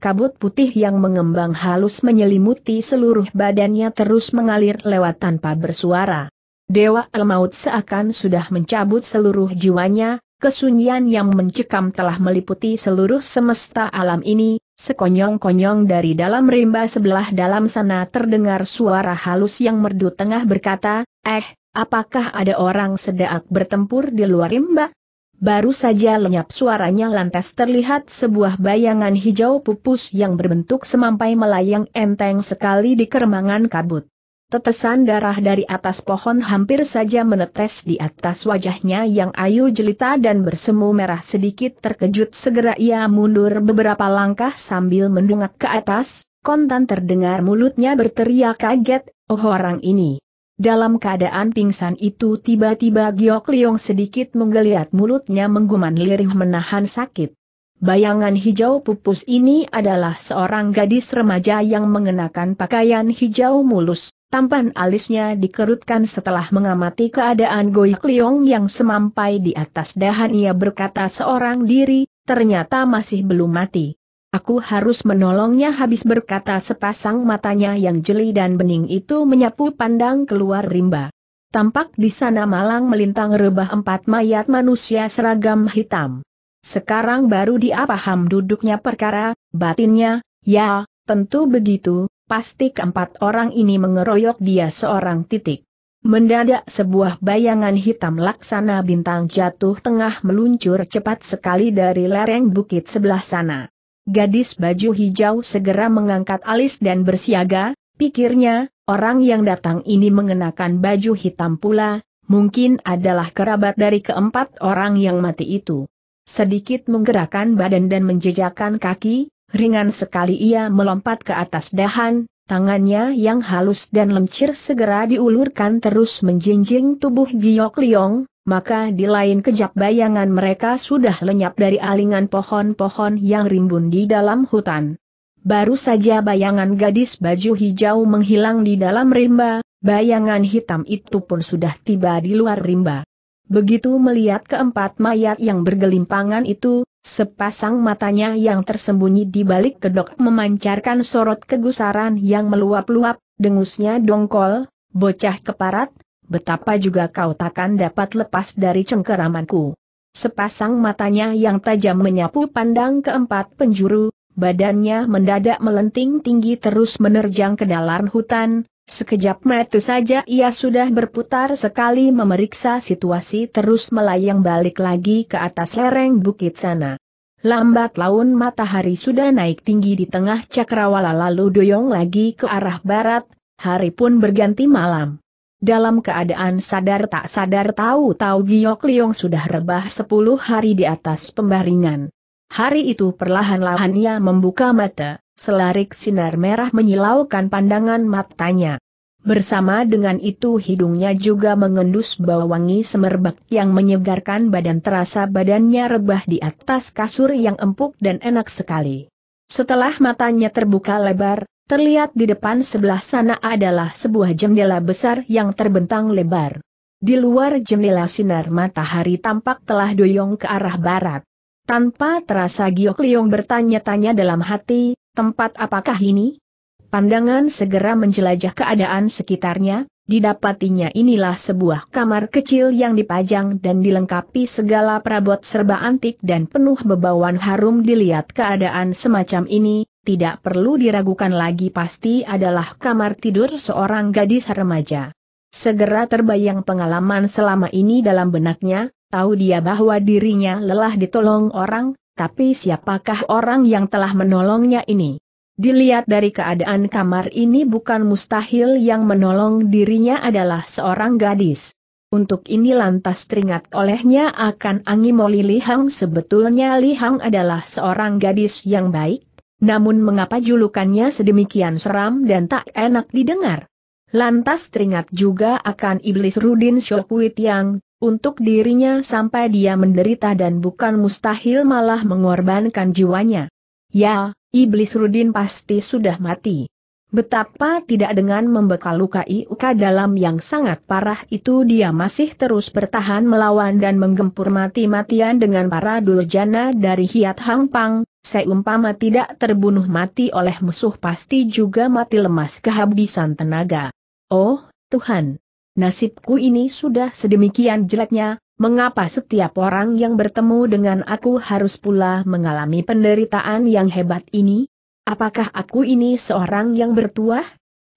Kabut putih yang mengembang halus menyelimuti seluruh badannya terus mengalir lewat tanpa bersuara. Dewa El Maut seakan sudah mencabut seluruh jiwanya, kesunyian yang mencekam telah meliputi seluruh semesta alam ini, sekonyong-konyong dari dalam rimba sebelah dalam sana terdengar suara halus yang merdu tengah berkata, eh, apakah ada orang sedaak bertempur di luar rimba? Baru saja lenyap suaranya lantas terlihat sebuah bayangan hijau pupus yang berbentuk semampai melayang enteng sekali di keremangan kabut. Tetesan darah dari atas pohon hampir saja menetes di atas wajahnya yang ayu jelita dan bersemu merah sedikit terkejut segera ia mundur beberapa langkah sambil mendungak ke atas, kontan terdengar mulutnya berteriak kaget, oh orang ini. Dalam keadaan pingsan itu tiba-tiba Giok Liong sedikit menggeliat mulutnya mengguman lirih menahan sakit. Bayangan hijau pupus ini adalah seorang gadis remaja yang mengenakan pakaian hijau mulus. Tampan alisnya dikerutkan setelah mengamati keadaan Goi Kliong yang semampai di atas dahan ia berkata seorang diri, ternyata masih belum mati. Aku harus menolongnya habis berkata sepasang matanya yang jeli dan bening itu menyapu pandang keluar rimba. Tampak di sana malang melintang rebah empat mayat manusia seragam hitam. Sekarang baru dia paham duduknya perkara, batinnya, ya, tentu begitu, pasti keempat orang ini mengeroyok dia seorang titik. Mendadak sebuah bayangan hitam laksana bintang jatuh tengah meluncur cepat sekali dari lereng bukit sebelah sana. Gadis baju hijau segera mengangkat alis dan bersiaga, pikirnya, orang yang datang ini mengenakan baju hitam pula, mungkin adalah kerabat dari keempat orang yang mati itu. Sedikit menggerakkan badan dan menjejakkan kaki, Ringan sekali ia melompat ke atas dahan, tangannya yang halus dan lemcir segera diulurkan terus menjinjing tubuh Giok Liong, maka di lain kejap bayangan mereka sudah lenyap dari alingan pohon-pohon yang rimbun di dalam hutan. Baru saja bayangan gadis baju hijau menghilang di dalam rimba, bayangan hitam itu pun sudah tiba di luar rimba. Begitu melihat keempat mayat yang bergelimpangan itu, Sepasang matanya yang tersembunyi di balik kedok memancarkan sorot kegusaran yang meluap-luap, dengusnya dongkol, bocah keparat, betapa juga kau takkan dapat lepas dari cengkeramanku. Sepasang matanya yang tajam menyapu pandang keempat penjuru, badannya mendadak melenting tinggi terus menerjang ke dalam hutan, Sekejap mata saja ia sudah berputar sekali memeriksa situasi terus melayang balik lagi ke atas lereng bukit sana. Lambat laun matahari sudah naik tinggi di tengah cakrawala lalu doyong lagi ke arah barat, hari pun berganti malam. Dalam keadaan sadar tak sadar tahu-tahu Giok Liong sudah rebah sepuluh hari di atas pembaringan. Hari itu perlahan-lahan ia membuka mata. Selarik sinar merah menyilaukan pandangan matanya. Bersama dengan itu hidungnya juga mengendus bau wangi semerbak yang menyegarkan badan terasa badannya rebah di atas kasur yang empuk dan enak sekali. Setelah matanya terbuka lebar, terlihat di depan sebelah sana adalah sebuah jendela besar yang terbentang lebar. Di luar jendela sinar matahari tampak telah doyong ke arah barat. Tanpa terasa Giok Liong bertanya-tanya dalam hati, Tempat apakah ini? Pandangan segera menjelajah keadaan sekitarnya, didapatinya inilah sebuah kamar kecil yang dipajang dan dilengkapi segala perabot serba antik dan penuh bebawan harum dilihat keadaan semacam ini, tidak perlu diragukan lagi pasti adalah kamar tidur seorang gadis remaja. Segera terbayang pengalaman selama ini dalam benaknya, tahu dia bahwa dirinya lelah ditolong orang, tapi siapakah orang yang telah menolongnya ini? Dilihat dari keadaan kamar ini bukan mustahil yang menolong dirinya adalah seorang gadis. Untuk ini lantas teringat olehnya akan Angimo Li Hang sebetulnya Li Hang adalah seorang gadis yang baik, namun mengapa julukannya sedemikian seram dan tak enak didengar? Lantas teringat juga akan iblis Rudin Shokwit yang untuk dirinya sampai dia menderita dan bukan mustahil malah mengorbankan jiwanya. Ya, Iblis Rudin pasti sudah mati. Betapa tidak dengan membekal luka iuka dalam yang sangat parah itu dia masih terus bertahan melawan dan menggempur mati-matian dengan para duljana dari Hiat Hang Pang, seumpama tidak terbunuh mati oleh musuh pasti juga mati lemas kehabisan tenaga. Oh, Tuhan! Nasibku ini sudah sedemikian jeleknya, mengapa setiap orang yang bertemu dengan aku harus pula mengalami penderitaan yang hebat ini? Apakah aku ini seorang yang bertuah?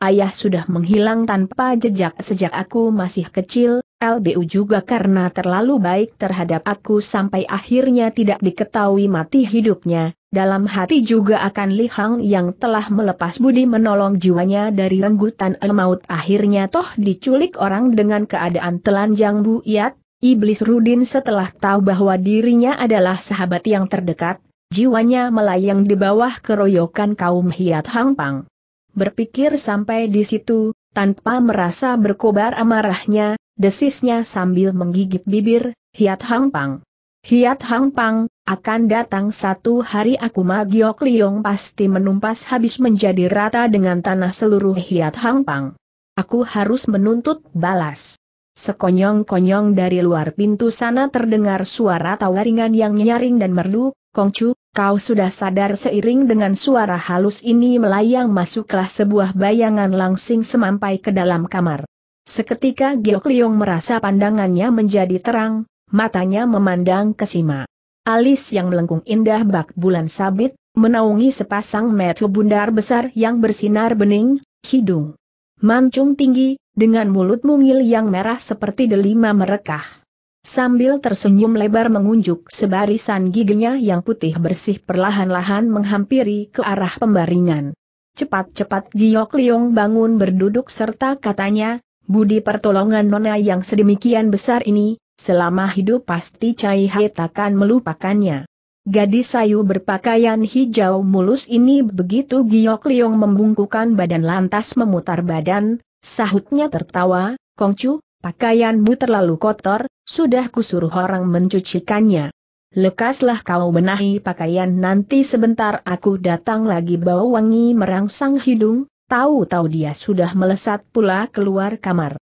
Ayah sudah menghilang tanpa jejak sejak aku masih kecil, LBU juga karena terlalu baik terhadap aku sampai akhirnya tidak diketahui mati hidupnya, dalam hati juga akan Li Hang yang telah melepas budi menolong jiwanya dari rembutan maut akhirnya toh diculik orang dengan keadaan telanjang Bu buyat, Iblis Rudin setelah tahu bahwa dirinya adalah sahabat yang terdekat, jiwanya melayang di bawah keroyokan kaum Hiat Hang Pang. Berpikir sampai di situ, tanpa merasa berkobar amarahnya, desisnya sambil menggigit bibir, Hiat Hang Pang. Hiat Hang Pang, akan datang satu hari aku Magiok Liong pasti menumpas habis menjadi rata dengan tanah seluruh Hiat Hang Pang. Aku harus menuntut balas. Sekonyong-konyong dari luar pintu sana terdengar suara tawaringan yang nyaring dan merdu, Kongcu, kau sudah sadar seiring dengan suara halus ini melayang masuklah sebuah bayangan langsing semampai ke dalam kamar. Seketika Giok Liong merasa pandangannya menjadi terang, matanya memandang ke Sima. Alis yang melengkung indah bak bulan sabit, menaungi sepasang mata bundar besar yang bersinar bening, hidung mancung tinggi, dengan mulut mungil yang merah seperti delima merekah. Sambil tersenyum lebar mengunjuk sebarisan giginya yang putih bersih perlahan-lahan menghampiri ke arah pembaringan. Cepat-cepat Giok Liong bangun berduduk serta katanya, Budi pertolongan Nona yang sedemikian besar ini, selama hidup pasti Cai Hai takkan melupakannya. Gadis sayu berpakaian hijau mulus ini begitu Giok Liong membungkukan badan lantas memutar badan, sahutnya tertawa, Kongcu, pakaianmu terlalu kotor, sudah kusuruh orang mencucikannya. Lekaslah kau benahi pakaian nanti sebentar aku datang lagi bau wangi merangsang hidung, tahu-tahu dia sudah melesat pula keluar kamar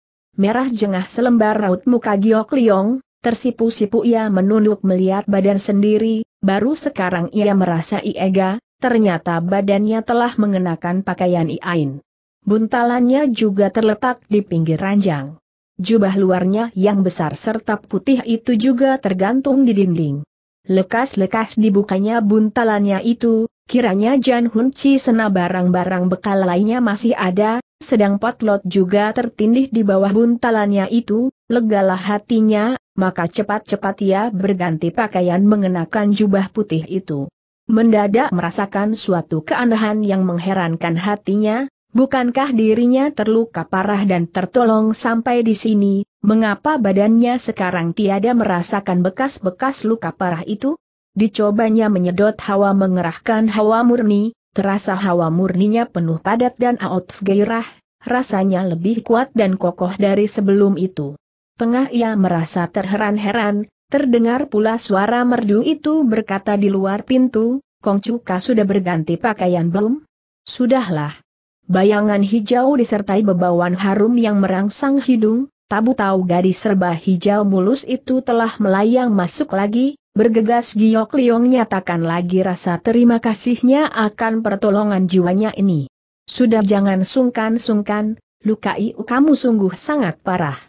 merah jengah selembar raut muka Giok Liong, tersipu-sipu ia menunduk melihat badan sendiri, baru sekarang ia merasa iega, ternyata badannya telah mengenakan pakaian iain. Buntalannya juga terletak di pinggir ranjang. Jubah luarnya yang besar serta putih itu juga tergantung di dinding. Lekas-lekas dibukanya buntalannya itu, Kiranya Jan Hun Chi sena barang-barang bekal lainnya masih ada, sedang potlot juga tertindih di bawah buntalannya itu, legalah hatinya, maka cepat-cepat ia berganti pakaian mengenakan jubah putih itu. Mendadak merasakan suatu keanehan yang mengherankan hatinya, Bukankah dirinya terluka parah dan tertolong sampai di sini, mengapa badannya sekarang tiada merasakan bekas-bekas luka parah itu? Dicobanya menyedot hawa mengerahkan hawa murni, terasa hawa murninya penuh padat dan out of gairah, rasanya lebih kuat dan kokoh dari sebelum itu. Tengah ia merasa terheran-heran, terdengar pula suara merdu itu berkata di luar pintu, Kongcuka sudah berganti pakaian belum? Sudahlah. Bayangan hijau disertai bebawan harum yang merangsang hidung, tabu tahu gadis serba hijau mulus itu telah melayang masuk lagi, bergegas Giok Liong nyatakan lagi rasa terima kasihnya akan pertolongan jiwanya ini. Sudah jangan sungkan-sungkan, luka iu kamu sungguh sangat parah.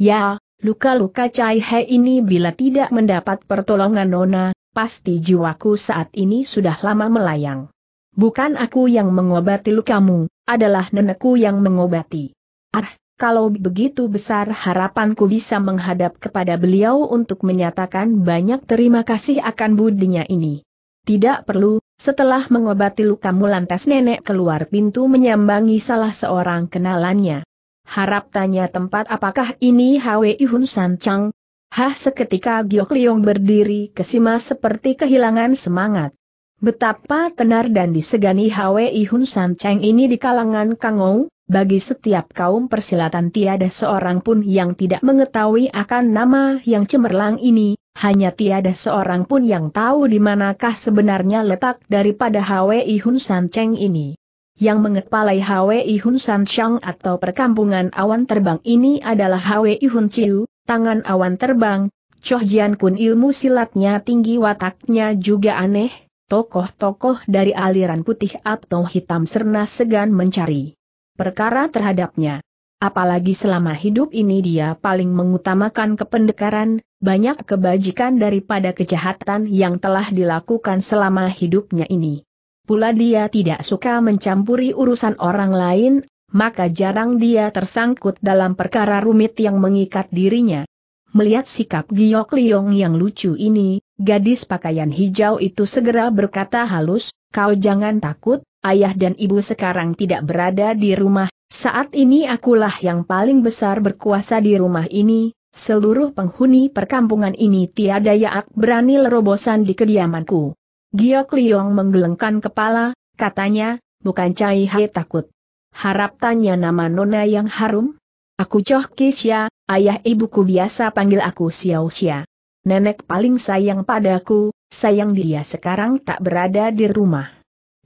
Ya, luka-luka Cai He ini bila tidak mendapat pertolongan Nona, pasti jiwaku saat ini sudah lama melayang. Bukan aku yang mengobati lukamu, adalah nenekku yang mengobati. Ah, kalau begitu besar harapanku bisa menghadap kepada beliau untuk menyatakan banyak terima kasih akan budinya ini. Tidak perlu, setelah mengobati lukamu lantas nenek keluar pintu menyambangi salah seorang kenalannya. Harap tanya tempat apakah ini Hwi Hun San Chang? Hah seketika Giok Liong berdiri kesima seperti kehilangan semangat. Betapa tenar dan disegani Hwi Hun San Chang ini di kalangan Kangou, bagi setiap kaum persilatan tiada seorang pun yang tidak mengetahui akan nama yang cemerlang ini, hanya tiada seorang pun yang tahu di manakah sebenarnya letak daripada HWI Hun San Cheng ini. Yang mengepalai HWI Hun San Cheng atau perkampungan awan terbang ini adalah HWI Hun Chiu, tangan awan terbang, Choh Jian Kun ilmu silatnya tinggi wataknya juga aneh, tokoh-tokoh dari aliran putih atau hitam serna segan mencari perkara terhadapnya. Apalagi selama hidup ini dia paling mengutamakan kependekaran, banyak kebajikan daripada kejahatan yang telah dilakukan selama hidupnya ini. Pula dia tidak suka mencampuri urusan orang lain, maka jarang dia tersangkut dalam perkara rumit yang mengikat dirinya. Melihat sikap Giok Liong yang lucu ini, gadis pakaian hijau itu segera berkata halus, kau jangan takut, ayah dan ibu sekarang tidak berada di rumah, saat ini akulah yang paling besar berkuasa di rumah ini, seluruh penghuni perkampungan ini tiada yang berani lerobosan di kediamanku. Giok Liong menggelengkan kepala, katanya, bukan Cai Hai takut. Harap tanya nama Nona yang harum? Aku Choh Kisya, ayah ibuku biasa panggil aku Xiao Xia. Nenek paling sayang padaku, sayang dia sekarang tak berada di rumah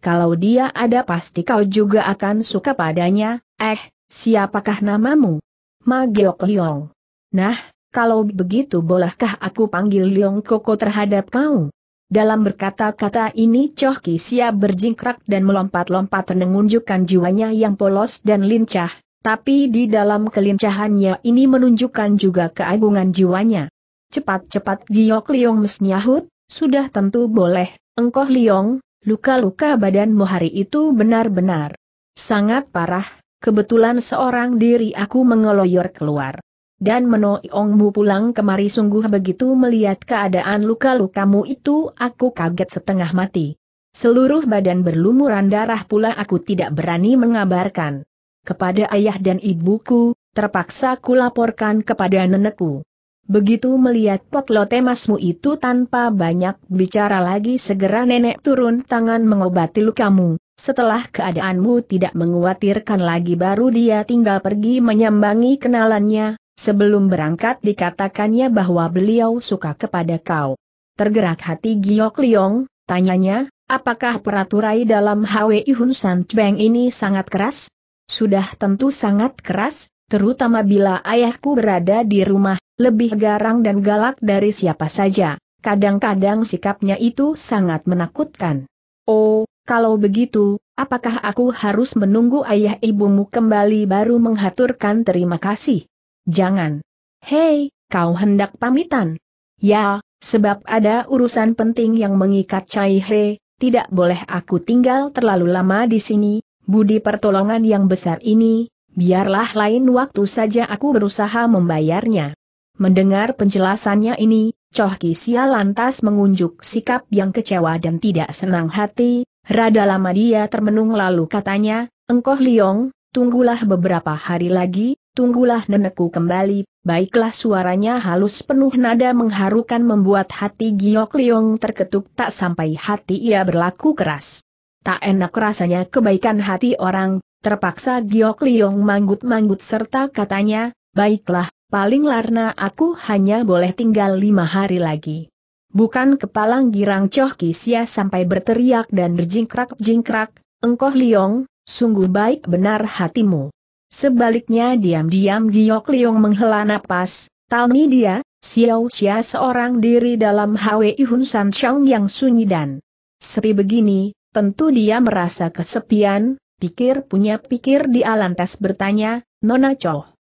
kalau dia ada pasti kau juga akan suka padanya, eh, siapakah namamu? Ma Geok Leong. Nah, kalau begitu bolehkah aku panggil Leong Koko terhadap kau? Dalam berkata-kata ini Choh siap berjingkrak dan melompat-lompat menunjukkan jiwanya yang polos dan lincah, tapi di dalam kelincahannya ini menunjukkan juga keagungan jiwanya. Cepat-cepat Giok Liong mesnyahut, sudah tentu boleh, engkau Liong, Luka-luka badanmu hari itu benar-benar sangat parah, kebetulan seorang diri aku mengeloyor keluar. Dan menoongmu pulang kemari sungguh begitu melihat keadaan luka-lukamu itu aku kaget setengah mati. Seluruh badan berlumuran darah pula aku tidak berani mengabarkan. Kepada ayah dan ibuku, terpaksa kulaporkan kepada nenekku. Begitu melihat poklot emasmu itu tanpa banyak bicara lagi segera nenek turun tangan mengobati lukamu. Setelah keadaanmu tidak menguatirkan lagi baru dia tinggal pergi menyambangi kenalannya, sebelum berangkat dikatakannya bahwa beliau suka kepada kau. Tergerak hati Giok Liong, tanyanya, apakah peraturai dalam HWI Hun San Cueng ini sangat keras? Sudah tentu sangat keras, terutama bila ayahku berada di rumah, lebih garang dan galak dari siapa saja, kadang-kadang sikapnya itu sangat menakutkan. Oh, kalau begitu, apakah aku harus menunggu ayah ibumu kembali baru menghaturkan terima kasih? Jangan. Hei, kau hendak pamitan. Ya, sebab ada urusan penting yang mengikat Cai He, tidak boleh aku tinggal terlalu lama di sini, budi pertolongan yang besar ini, biarlah lain waktu saja aku berusaha membayarnya. Mendengar penjelasannya ini, Choh Kisia lantas mengunjuk sikap yang kecewa dan tidak senang hati, rada lama dia termenung lalu katanya, Engkoh Liong, tunggulah beberapa hari lagi, tunggulah nenekku kembali, baiklah suaranya halus penuh nada mengharukan membuat hati Giok Liong terketuk tak sampai hati ia berlaku keras. Tak enak rasanya kebaikan hati orang, terpaksa Giok Liong manggut-manggut serta katanya, baiklah, paling larna aku hanya boleh tinggal lima hari lagi. Bukan kepalang girang Choh Kisia sampai berteriak dan berjingkrak-jingkrak, engkoh Liong, sungguh baik benar hatimu. Sebaliknya diam-diam Giok Liong menghela napas, Talmi dia, Xiao Xia seorang diri dalam Hwi Hun San Chong yang sunyi dan sepi begini, tentu dia merasa kesepian, pikir punya pikir di alantas bertanya, Nona Choh.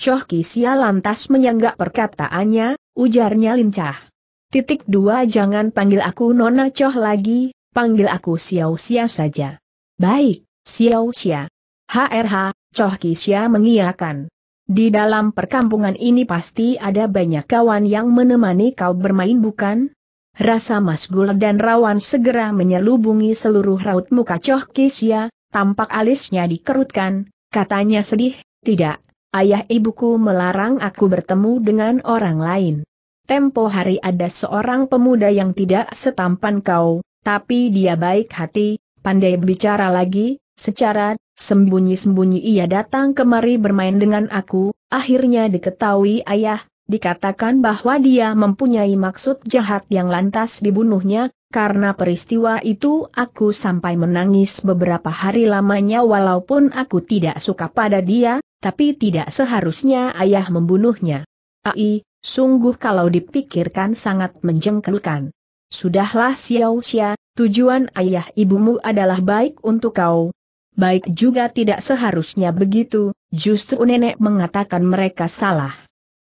Choh Kisia lantas menyanggah perkataannya, ujarnya lincah. Titik dua jangan panggil aku Nona Choh lagi, panggil aku Xiao Xia saja. Baik, Xiao Xia. HRH, Choh Kisia mengiyakan. Di dalam perkampungan ini pasti ada banyak kawan yang menemani kau bermain bukan? Rasa masgul dan rawan segera menyelubungi seluruh raut muka Choh Kisia, tampak alisnya dikerutkan, katanya sedih, tidak, ayah ibuku melarang aku bertemu dengan orang lain. Tempo hari ada seorang pemuda yang tidak setampan kau, tapi dia baik hati, pandai bicara lagi, secara sembunyi-sembunyi ia datang kemari bermain dengan aku, akhirnya diketahui ayah, dikatakan bahwa dia mempunyai maksud jahat yang lantas dibunuhnya, karena peristiwa itu aku sampai menangis beberapa hari lamanya walaupun aku tidak suka pada dia, tapi tidak seharusnya ayah membunuhnya. Ai, sungguh kalau dipikirkan sangat menjengkelkan. Sudahlah Xiao Xia, tujuan ayah ibumu adalah baik untuk kau. Baik juga tidak seharusnya begitu, justru nenek mengatakan mereka salah.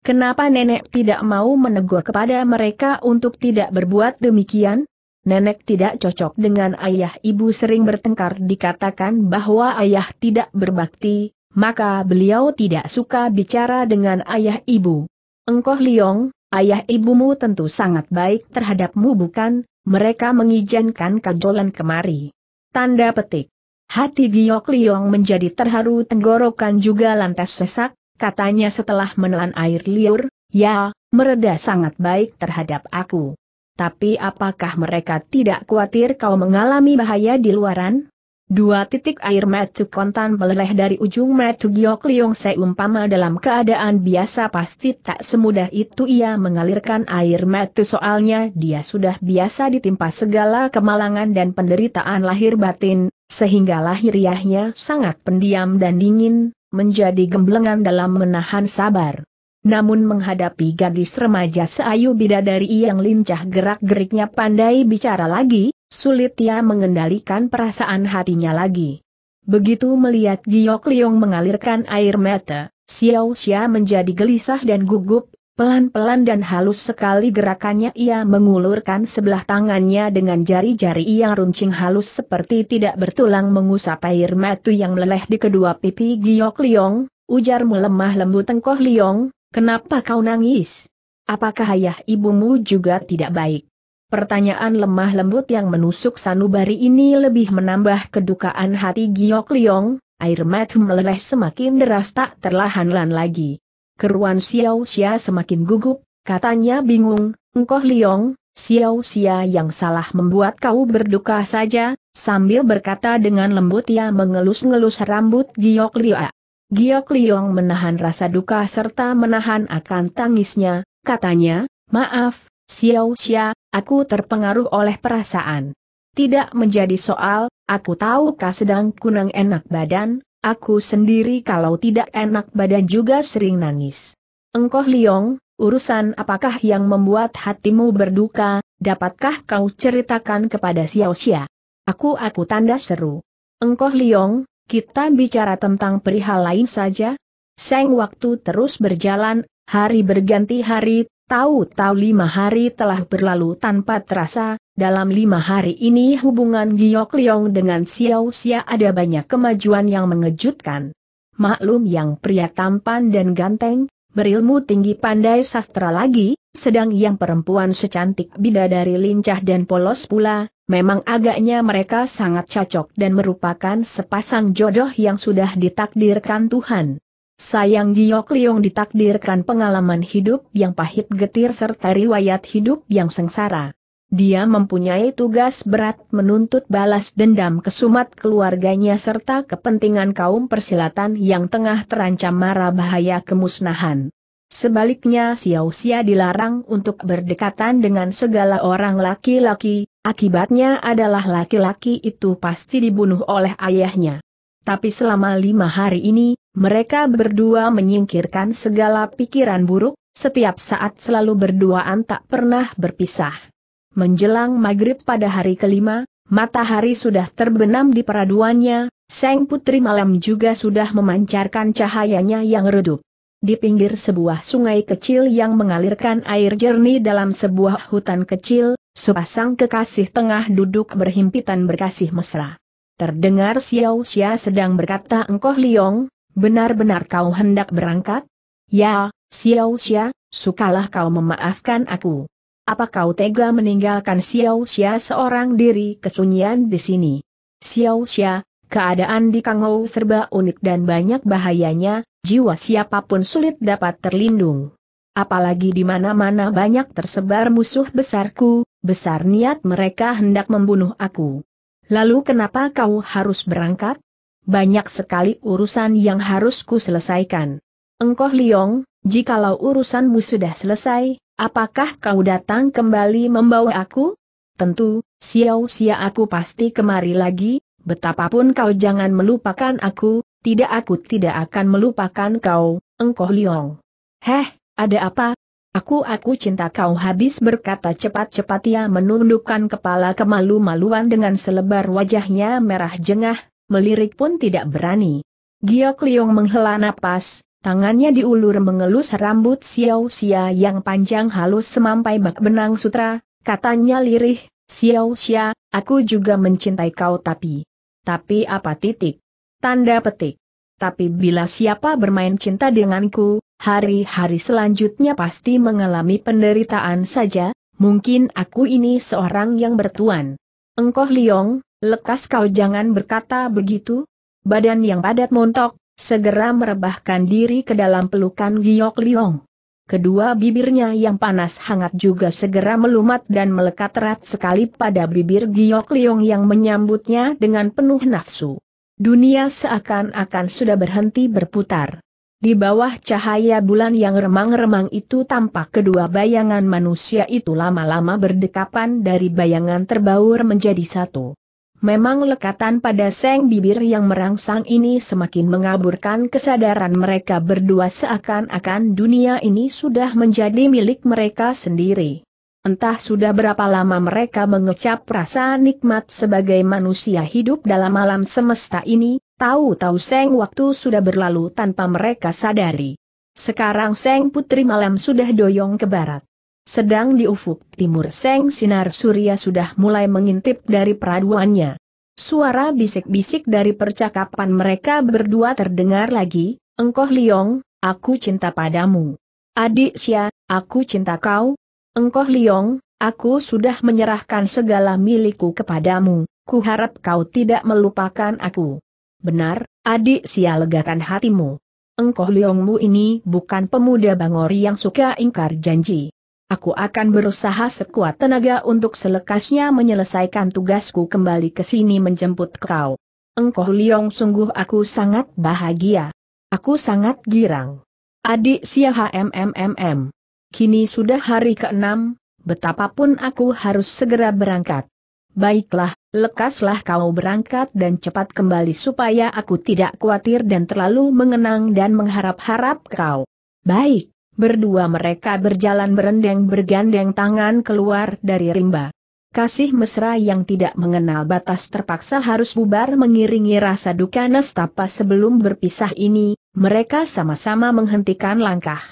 Kenapa nenek tidak mau menegur kepada mereka untuk tidak berbuat demikian? Nenek tidak cocok dengan ayah ibu sering bertengkar dikatakan bahwa ayah tidak berbakti, maka beliau tidak suka bicara dengan ayah ibu. Engkoh Liong, ayah ibumu tentu sangat baik terhadapmu bukan, mereka mengizinkan kajolan kemari. Tanda petik. Hati Giok Liong menjadi terharu tenggorokan juga lantas sesak, katanya setelah menelan air liur, ya, mereda sangat baik terhadap aku. Tapi apakah mereka tidak khawatir kau mengalami bahaya di luaran? Dua titik air mata kontan meleleh dari ujung mata Giok Liong seumpama dalam keadaan biasa pasti tak semudah itu ia mengalirkan air mata soalnya dia sudah biasa ditimpa segala kemalangan dan penderitaan lahir batin, sehingga lahiriahnya sangat pendiam dan dingin, menjadi gemblengan dalam menahan sabar. Namun menghadapi gadis remaja seayu bidadari yang lincah gerak-geriknya pandai bicara lagi, sulit ia mengendalikan perasaan hatinya lagi. Begitu melihat Giok Liong mengalirkan air mata, Xiao Xia menjadi gelisah dan gugup, pelan-pelan dan halus sekali gerakannya ia mengulurkan sebelah tangannya dengan jari-jari yang runcing halus seperti tidak bertulang mengusap air mata yang meleleh di kedua pipi Giok Liong, Ujar melemah lembut tengkoh Liong, kenapa kau nangis? Apakah ayah ibumu juga tidak baik? Pertanyaan lemah lembut yang menusuk sanubari ini lebih menambah kedukaan hati Giok Liong, air mata meleleh semakin deras tak terlahan-lahan lagi. Keruan Xiao Xia semakin gugup, katanya bingung, engkoh Liong, Xiao Xia yang salah membuat kau berduka saja, sambil berkata dengan lembut ia mengelus-ngelus rambut Giok Liong. Giok Liong menahan rasa duka serta menahan akan tangisnya, katanya, maaf, Xiao Xia, aku terpengaruh oleh perasaan. Tidak menjadi soal, aku tahu kau sedang kunang enak badan, aku sendiri kalau tidak enak badan juga sering nangis. Engkoh Liong, urusan apakah yang membuat hatimu berduka, dapatkah kau ceritakan kepada Xiao Xia? Aku aku tanda seru. Engkoh Liong, kita bicara tentang perihal lain saja. Seng waktu terus berjalan, hari berganti hari, Tahu-tahu lima hari telah berlalu tanpa terasa, dalam lima hari ini hubungan Giok Leong dengan Xiao Xia ada banyak kemajuan yang mengejutkan. Maklum yang pria tampan dan ganteng, berilmu tinggi pandai sastra lagi, sedang yang perempuan secantik bidadari lincah dan polos pula, memang agaknya mereka sangat cocok dan merupakan sepasang jodoh yang sudah ditakdirkan Tuhan. Sayang Giok Liong ditakdirkan pengalaman hidup yang pahit getir serta riwayat hidup yang sengsara. Dia mempunyai tugas berat menuntut balas dendam kesumat keluarganya serta kepentingan kaum persilatan yang tengah terancam marah bahaya kemusnahan. Sebaliknya Xiao Xia dilarang untuk berdekatan dengan segala orang laki-laki, akibatnya adalah laki-laki itu pasti dibunuh oleh ayahnya. Tapi selama lima hari ini, mereka berdua menyingkirkan segala pikiran buruk, setiap saat selalu berduaan tak pernah berpisah. Menjelang maghrib pada hari kelima, matahari sudah terbenam di peraduannya, Seng putri malam juga sudah memancarkan cahayanya yang redup. Di pinggir sebuah sungai kecil yang mengalirkan air jernih dalam sebuah hutan kecil, sepasang kekasih tengah duduk berhimpitan berkasih mesra. Terdengar Xiao Xia sedang berkata engkoh Liong, benar-benar kau hendak berangkat? Ya, Xiao Xia, sukalah kau memaafkan aku. Apa kau tega meninggalkan Xiao Xia seorang diri kesunyian di sini? Xiao Xia, keadaan di Kangou serba unik dan banyak bahayanya, jiwa siapapun sulit dapat terlindung. Apalagi di mana-mana banyak tersebar musuh besarku, besar niat mereka hendak membunuh aku. Lalu kenapa kau harus berangkat? banyak sekali urusan yang harus ku selesaikan. Engkoh Liong, jikalau urusanmu sudah selesai, apakah kau datang kembali membawa aku? Tentu, siau sia aku pasti kemari lagi, betapapun kau jangan melupakan aku, tidak aku tidak akan melupakan kau, engkoh Liong. Heh, ada apa? Aku aku cinta kau habis berkata cepat-cepat ia menundukkan kepala kemalu-maluan dengan selebar wajahnya merah jengah, melirik pun tidak berani. Giok Liong menghela napas, tangannya diulur mengelus rambut Xiao Xia yang panjang halus semampai bak benang sutra, katanya lirih, Xiao Xia, aku juga mencintai kau tapi... Tapi apa titik? Tanda petik. Tapi bila siapa bermain cinta denganku, hari-hari selanjutnya pasti mengalami penderitaan saja, mungkin aku ini seorang yang bertuan. Engkoh Liong, lekas kau jangan berkata begitu. Badan yang padat montok, segera merebahkan diri ke dalam pelukan Giok Liong. Kedua bibirnya yang panas hangat juga segera melumat dan melekat erat sekali pada bibir Giok Liong yang menyambutnya dengan penuh nafsu. Dunia seakan-akan sudah berhenti berputar. Di bawah cahaya bulan yang remang-remang itu tampak kedua bayangan manusia itu lama-lama berdekapan dari bayangan terbaur menjadi satu. Memang lekatan pada seng bibir yang merangsang ini semakin mengaburkan kesadaran mereka berdua seakan-akan dunia ini sudah menjadi milik mereka sendiri. Entah sudah berapa lama mereka mengecap rasa nikmat sebagai manusia hidup dalam alam semesta ini, tahu-tahu seng waktu sudah berlalu tanpa mereka sadari. Sekarang seng putri malam sudah doyong ke barat. Sedang di ufuk timur Seng Sinar Surya sudah mulai mengintip dari peraduannya. Suara bisik-bisik dari percakapan mereka berdua terdengar lagi, Engkoh Liong, aku cinta padamu. Adik Xia, aku cinta kau. Engkoh Liong, aku sudah menyerahkan segala milikku kepadamu, Kuharap kau tidak melupakan aku. Benar, adik Xia legakan hatimu. Engkoh Liongmu ini bukan pemuda Bangori yang suka ingkar janji. Aku akan berusaha sekuat tenaga untuk selekasnya menyelesaikan tugasku kembali ke sini menjemput kau. Engkau Liong sungguh aku sangat bahagia. Aku sangat girang. Adik Sia HMMMM. Kini sudah hari ke-6, betapapun aku harus segera berangkat. Baiklah, lekaslah kau berangkat dan cepat kembali supaya aku tidak khawatir dan terlalu mengenang dan mengharap-harap kau. Baik. Berdua mereka berjalan berendeng bergandeng tangan keluar dari rimba. Kasih mesra yang tidak mengenal batas terpaksa harus bubar mengiringi rasa duka nestapa sebelum berpisah ini, mereka sama-sama menghentikan langkah.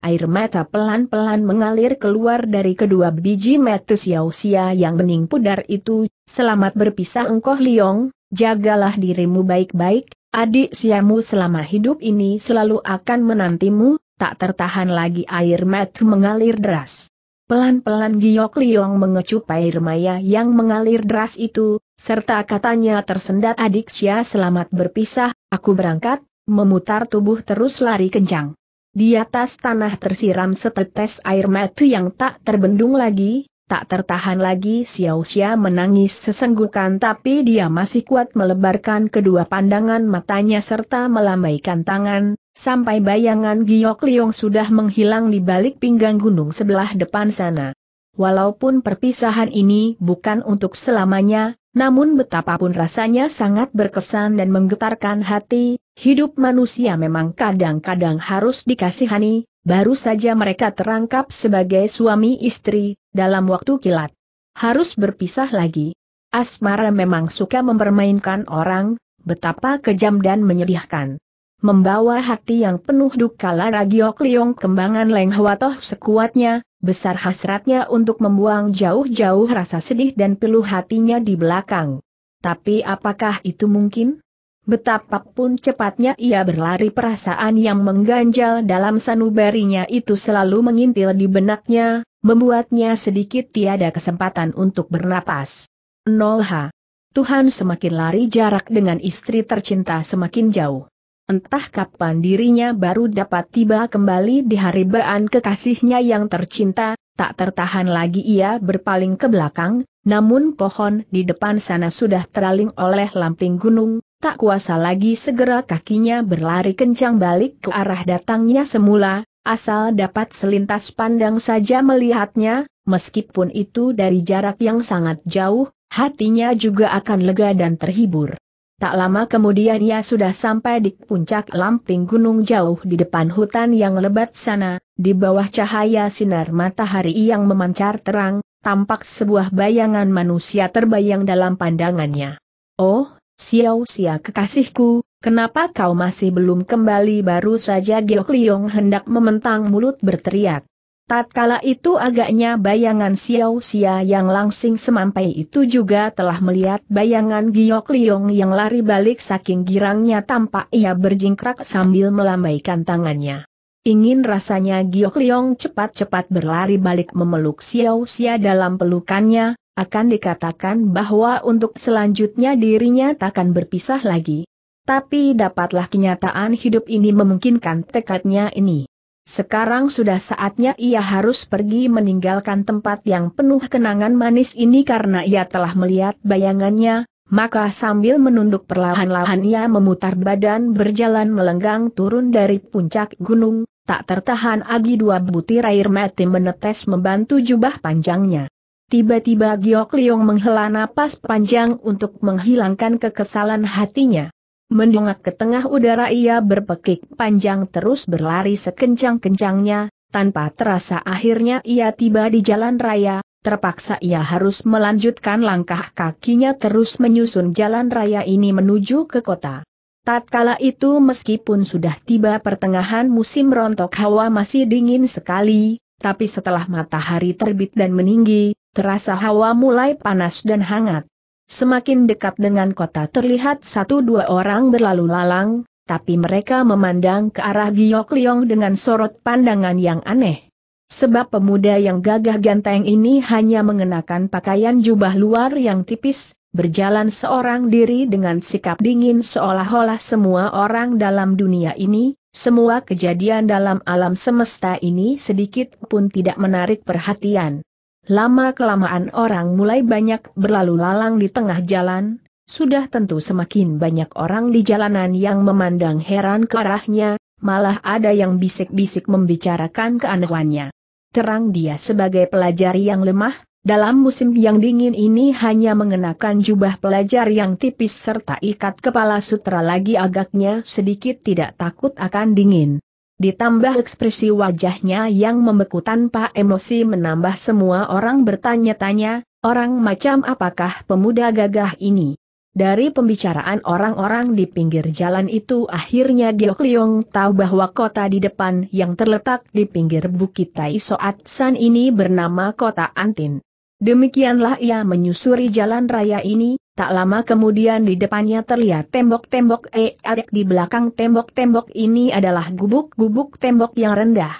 Air mata pelan-pelan mengalir keluar dari kedua biji mata Xiaoxia yang bening pudar itu, selamat berpisah engkoh Liong, jagalah dirimu baik-baik, adik siamu selama hidup ini selalu akan menantimu, tak tertahan lagi air mata mengalir deras. Pelan-pelan Giok Liong mengecup air maya yang mengalir deras itu, serta katanya tersendat adik Sia selamat berpisah, aku berangkat, memutar tubuh terus lari kencang. Di atas tanah tersiram setetes air mata yang tak terbendung lagi, tak tertahan lagi Xiao Xia menangis sesenggukan tapi dia masih kuat melebarkan kedua pandangan matanya serta melambaikan tangan, sampai bayangan Giok Liong sudah menghilang di balik pinggang gunung sebelah depan sana. Walaupun perpisahan ini bukan untuk selamanya, namun betapapun rasanya sangat berkesan dan menggetarkan hati, hidup manusia memang kadang-kadang harus dikasihani, baru saja mereka terangkap sebagai suami istri, dalam waktu kilat. Harus berpisah lagi. Asmara memang suka mempermainkan orang, betapa kejam dan menyedihkan membawa hati yang penuh duka Lara Giok Liong kembangan Leng toh sekuatnya, besar hasratnya untuk membuang jauh-jauh rasa sedih dan peluh hatinya di belakang. Tapi apakah itu mungkin? Betapapun cepatnya ia berlari perasaan yang mengganjal dalam sanubarinya itu selalu mengintil di benaknya, membuatnya sedikit tiada kesempatan untuk bernapas. 0 Tuhan semakin lari jarak dengan istri tercinta semakin jauh. Entah kapan dirinya baru dapat tiba kembali di hari haribaan kekasihnya yang tercinta, tak tertahan lagi ia berpaling ke belakang, namun pohon di depan sana sudah teraling oleh lamping gunung, tak kuasa lagi segera kakinya berlari kencang balik ke arah datangnya semula, asal dapat selintas pandang saja melihatnya, meskipun itu dari jarak yang sangat jauh, hatinya juga akan lega dan terhibur. Tak lama kemudian ia sudah sampai di puncak lamping gunung jauh di depan hutan yang lebat sana, di bawah cahaya sinar matahari yang memancar terang, tampak sebuah bayangan manusia terbayang dalam pandangannya. Oh, Xiao Xia kekasihku, kenapa kau masih belum kembali baru saja Geok Liong hendak mementang mulut berteriak. Tatkala itu agaknya bayangan Xiao Xia yang langsing semampai itu juga telah melihat bayangan Giok Liong yang lari balik saking girangnya tampak ia berjingkrak sambil melambaikan tangannya. Ingin rasanya Giok Liong cepat-cepat berlari balik memeluk Xiao Xia dalam pelukannya, akan dikatakan bahwa untuk selanjutnya dirinya takkan berpisah lagi. Tapi dapatlah kenyataan hidup ini memungkinkan tekadnya ini. Sekarang sudah saatnya ia harus pergi meninggalkan tempat yang penuh kenangan manis ini karena ia telah melihat bayangannya, maka sambil menunduk perlahan-lahan ia memutar badan berjalan melenggang turun dari puncak gunung, tak tertahan agi dua butir air mati menetes membantu jubah panjangnya. Tiba-tiba Giok Liong menghela napas panjang untuk menghilangkan kekesalan hatinya. Mendongak ke tengah udara ia berpekik panjang terus berlari sekencang-kencangnya, tanpa terasa akhirnya ia tiba di jalan raya, terpaksa ia harus melanjutkan langkah kakinya terus menyusun jalan raya ini menuju ke kota. Tatkala itu meskipun sudah tiba pertengahan musim rontok hawa masih dingin sekali, tapi setelah matahari terbit dan meninggi, terasa hawa mulai panas dan hangat. Semakin dekat dengan kota terlihat satu dua orang berlalu lalang, tapi mereka memandang ke arah Giok Liong dengan sorot pandangan yang aneh. Sebab pemuda yang gagah ganteng ini hanya mengenakan pakaian jubah luar yang tipis, berjalan seorang diri dengan sikap dingin seolah-olah semua orang dalam dunia ini, semua kejadian dalam alam semesta ini sedikit pun tidak menarik perhatian. Lama-kelamaan orang mulai banyak berlalu lalang di tengah jalan, sudah tentu semakin banyak orang di jalanan yang memandang heran ke arahnya, malah ada yang bisik-bisik membicarakan keanehannya. Terang dia sebagai pelajar yang lemah, dalam musim yang dingin ini hanya mengenakan jubah pelajar yang tipis serta ikat kepala sutra lagi agaknya sedikit tidak takut akan dingin. Ditambah ekspresi wajahnya yang membeku tanpa emosi menambah semua orang bertanya-tanya, orang macam apakah pemuda gagah ini? Dari pembicaraan orang-orang di pinggir jalan itu akhirnya Giok Leong tahu bahwa kota di depan yang terletak di pinggir Bukit Tai Soat San ini bernama Kota Antin. Demikianlah ia menyusuri jalan raya ini, tak lama kemudian di depannya terlihat tembok-tembok eh, adik di belakang tembok-tembok ini adalah gubuk-gubuk tembok yang rendah.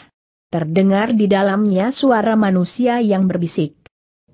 Terdengar di dalamnya suara manusia yang berbisik.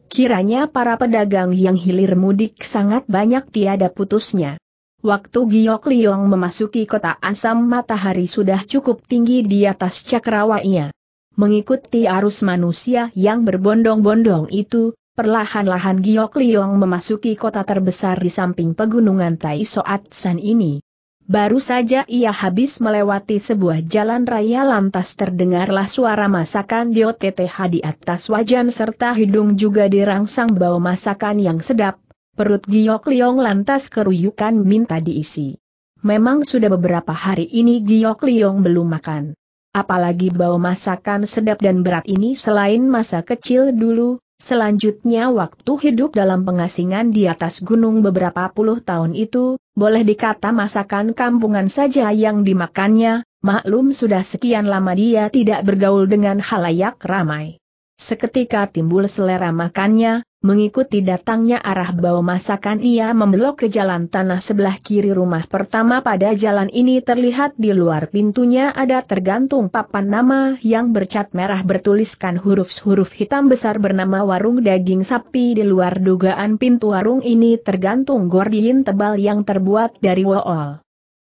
Kiranya para pedagang yang hilir mudik sangat banyak tiada putusnya. Waktu Giok Liong memasuki kota asam matahari sudah cukup tinggi di atas ia mengikuti arus manusia yang berbondong-bondong itu, perlahan-lahan Giok Liong memasuki kota terbesar di samping pegunungan Tai Soat San ini. Baru saja ia habis melewati sebuah jalan raya lantas terdengarlah suara masakan DOTTH di atas wajan serta hidung juga dirangsang bau masakan yang sedap, perut Giok Liong lantas keruyukan minta diisi. Memang sudah beberapa hari ini Giok Liong belum makan. Apalagi bau masakan sedap dan berat ini selain masa kecil dulu, selanjutnya waktu hidup dalam pengasingan di atas gunung beberapa puluh tahun itu, boleh dikata masakan kampungan saja yang dimakannya, maklum sudah sekian lama dia tidak bergaul dengan halayak ramai. Seketika timbul selera makannya, Mengikuti datangnya arah bau masakan ia membelok ke jalan tanah sebelah kiri rumah pertama pada jalan ini terlihat di luar pintunya ada tergantung papan nama yang bercat merah bertuliskan huruf-huruf hitam besar bernama warung daging sapi di luar dugaan pintu warung ini tergantung gordiin tebal yang terbuat dari wool.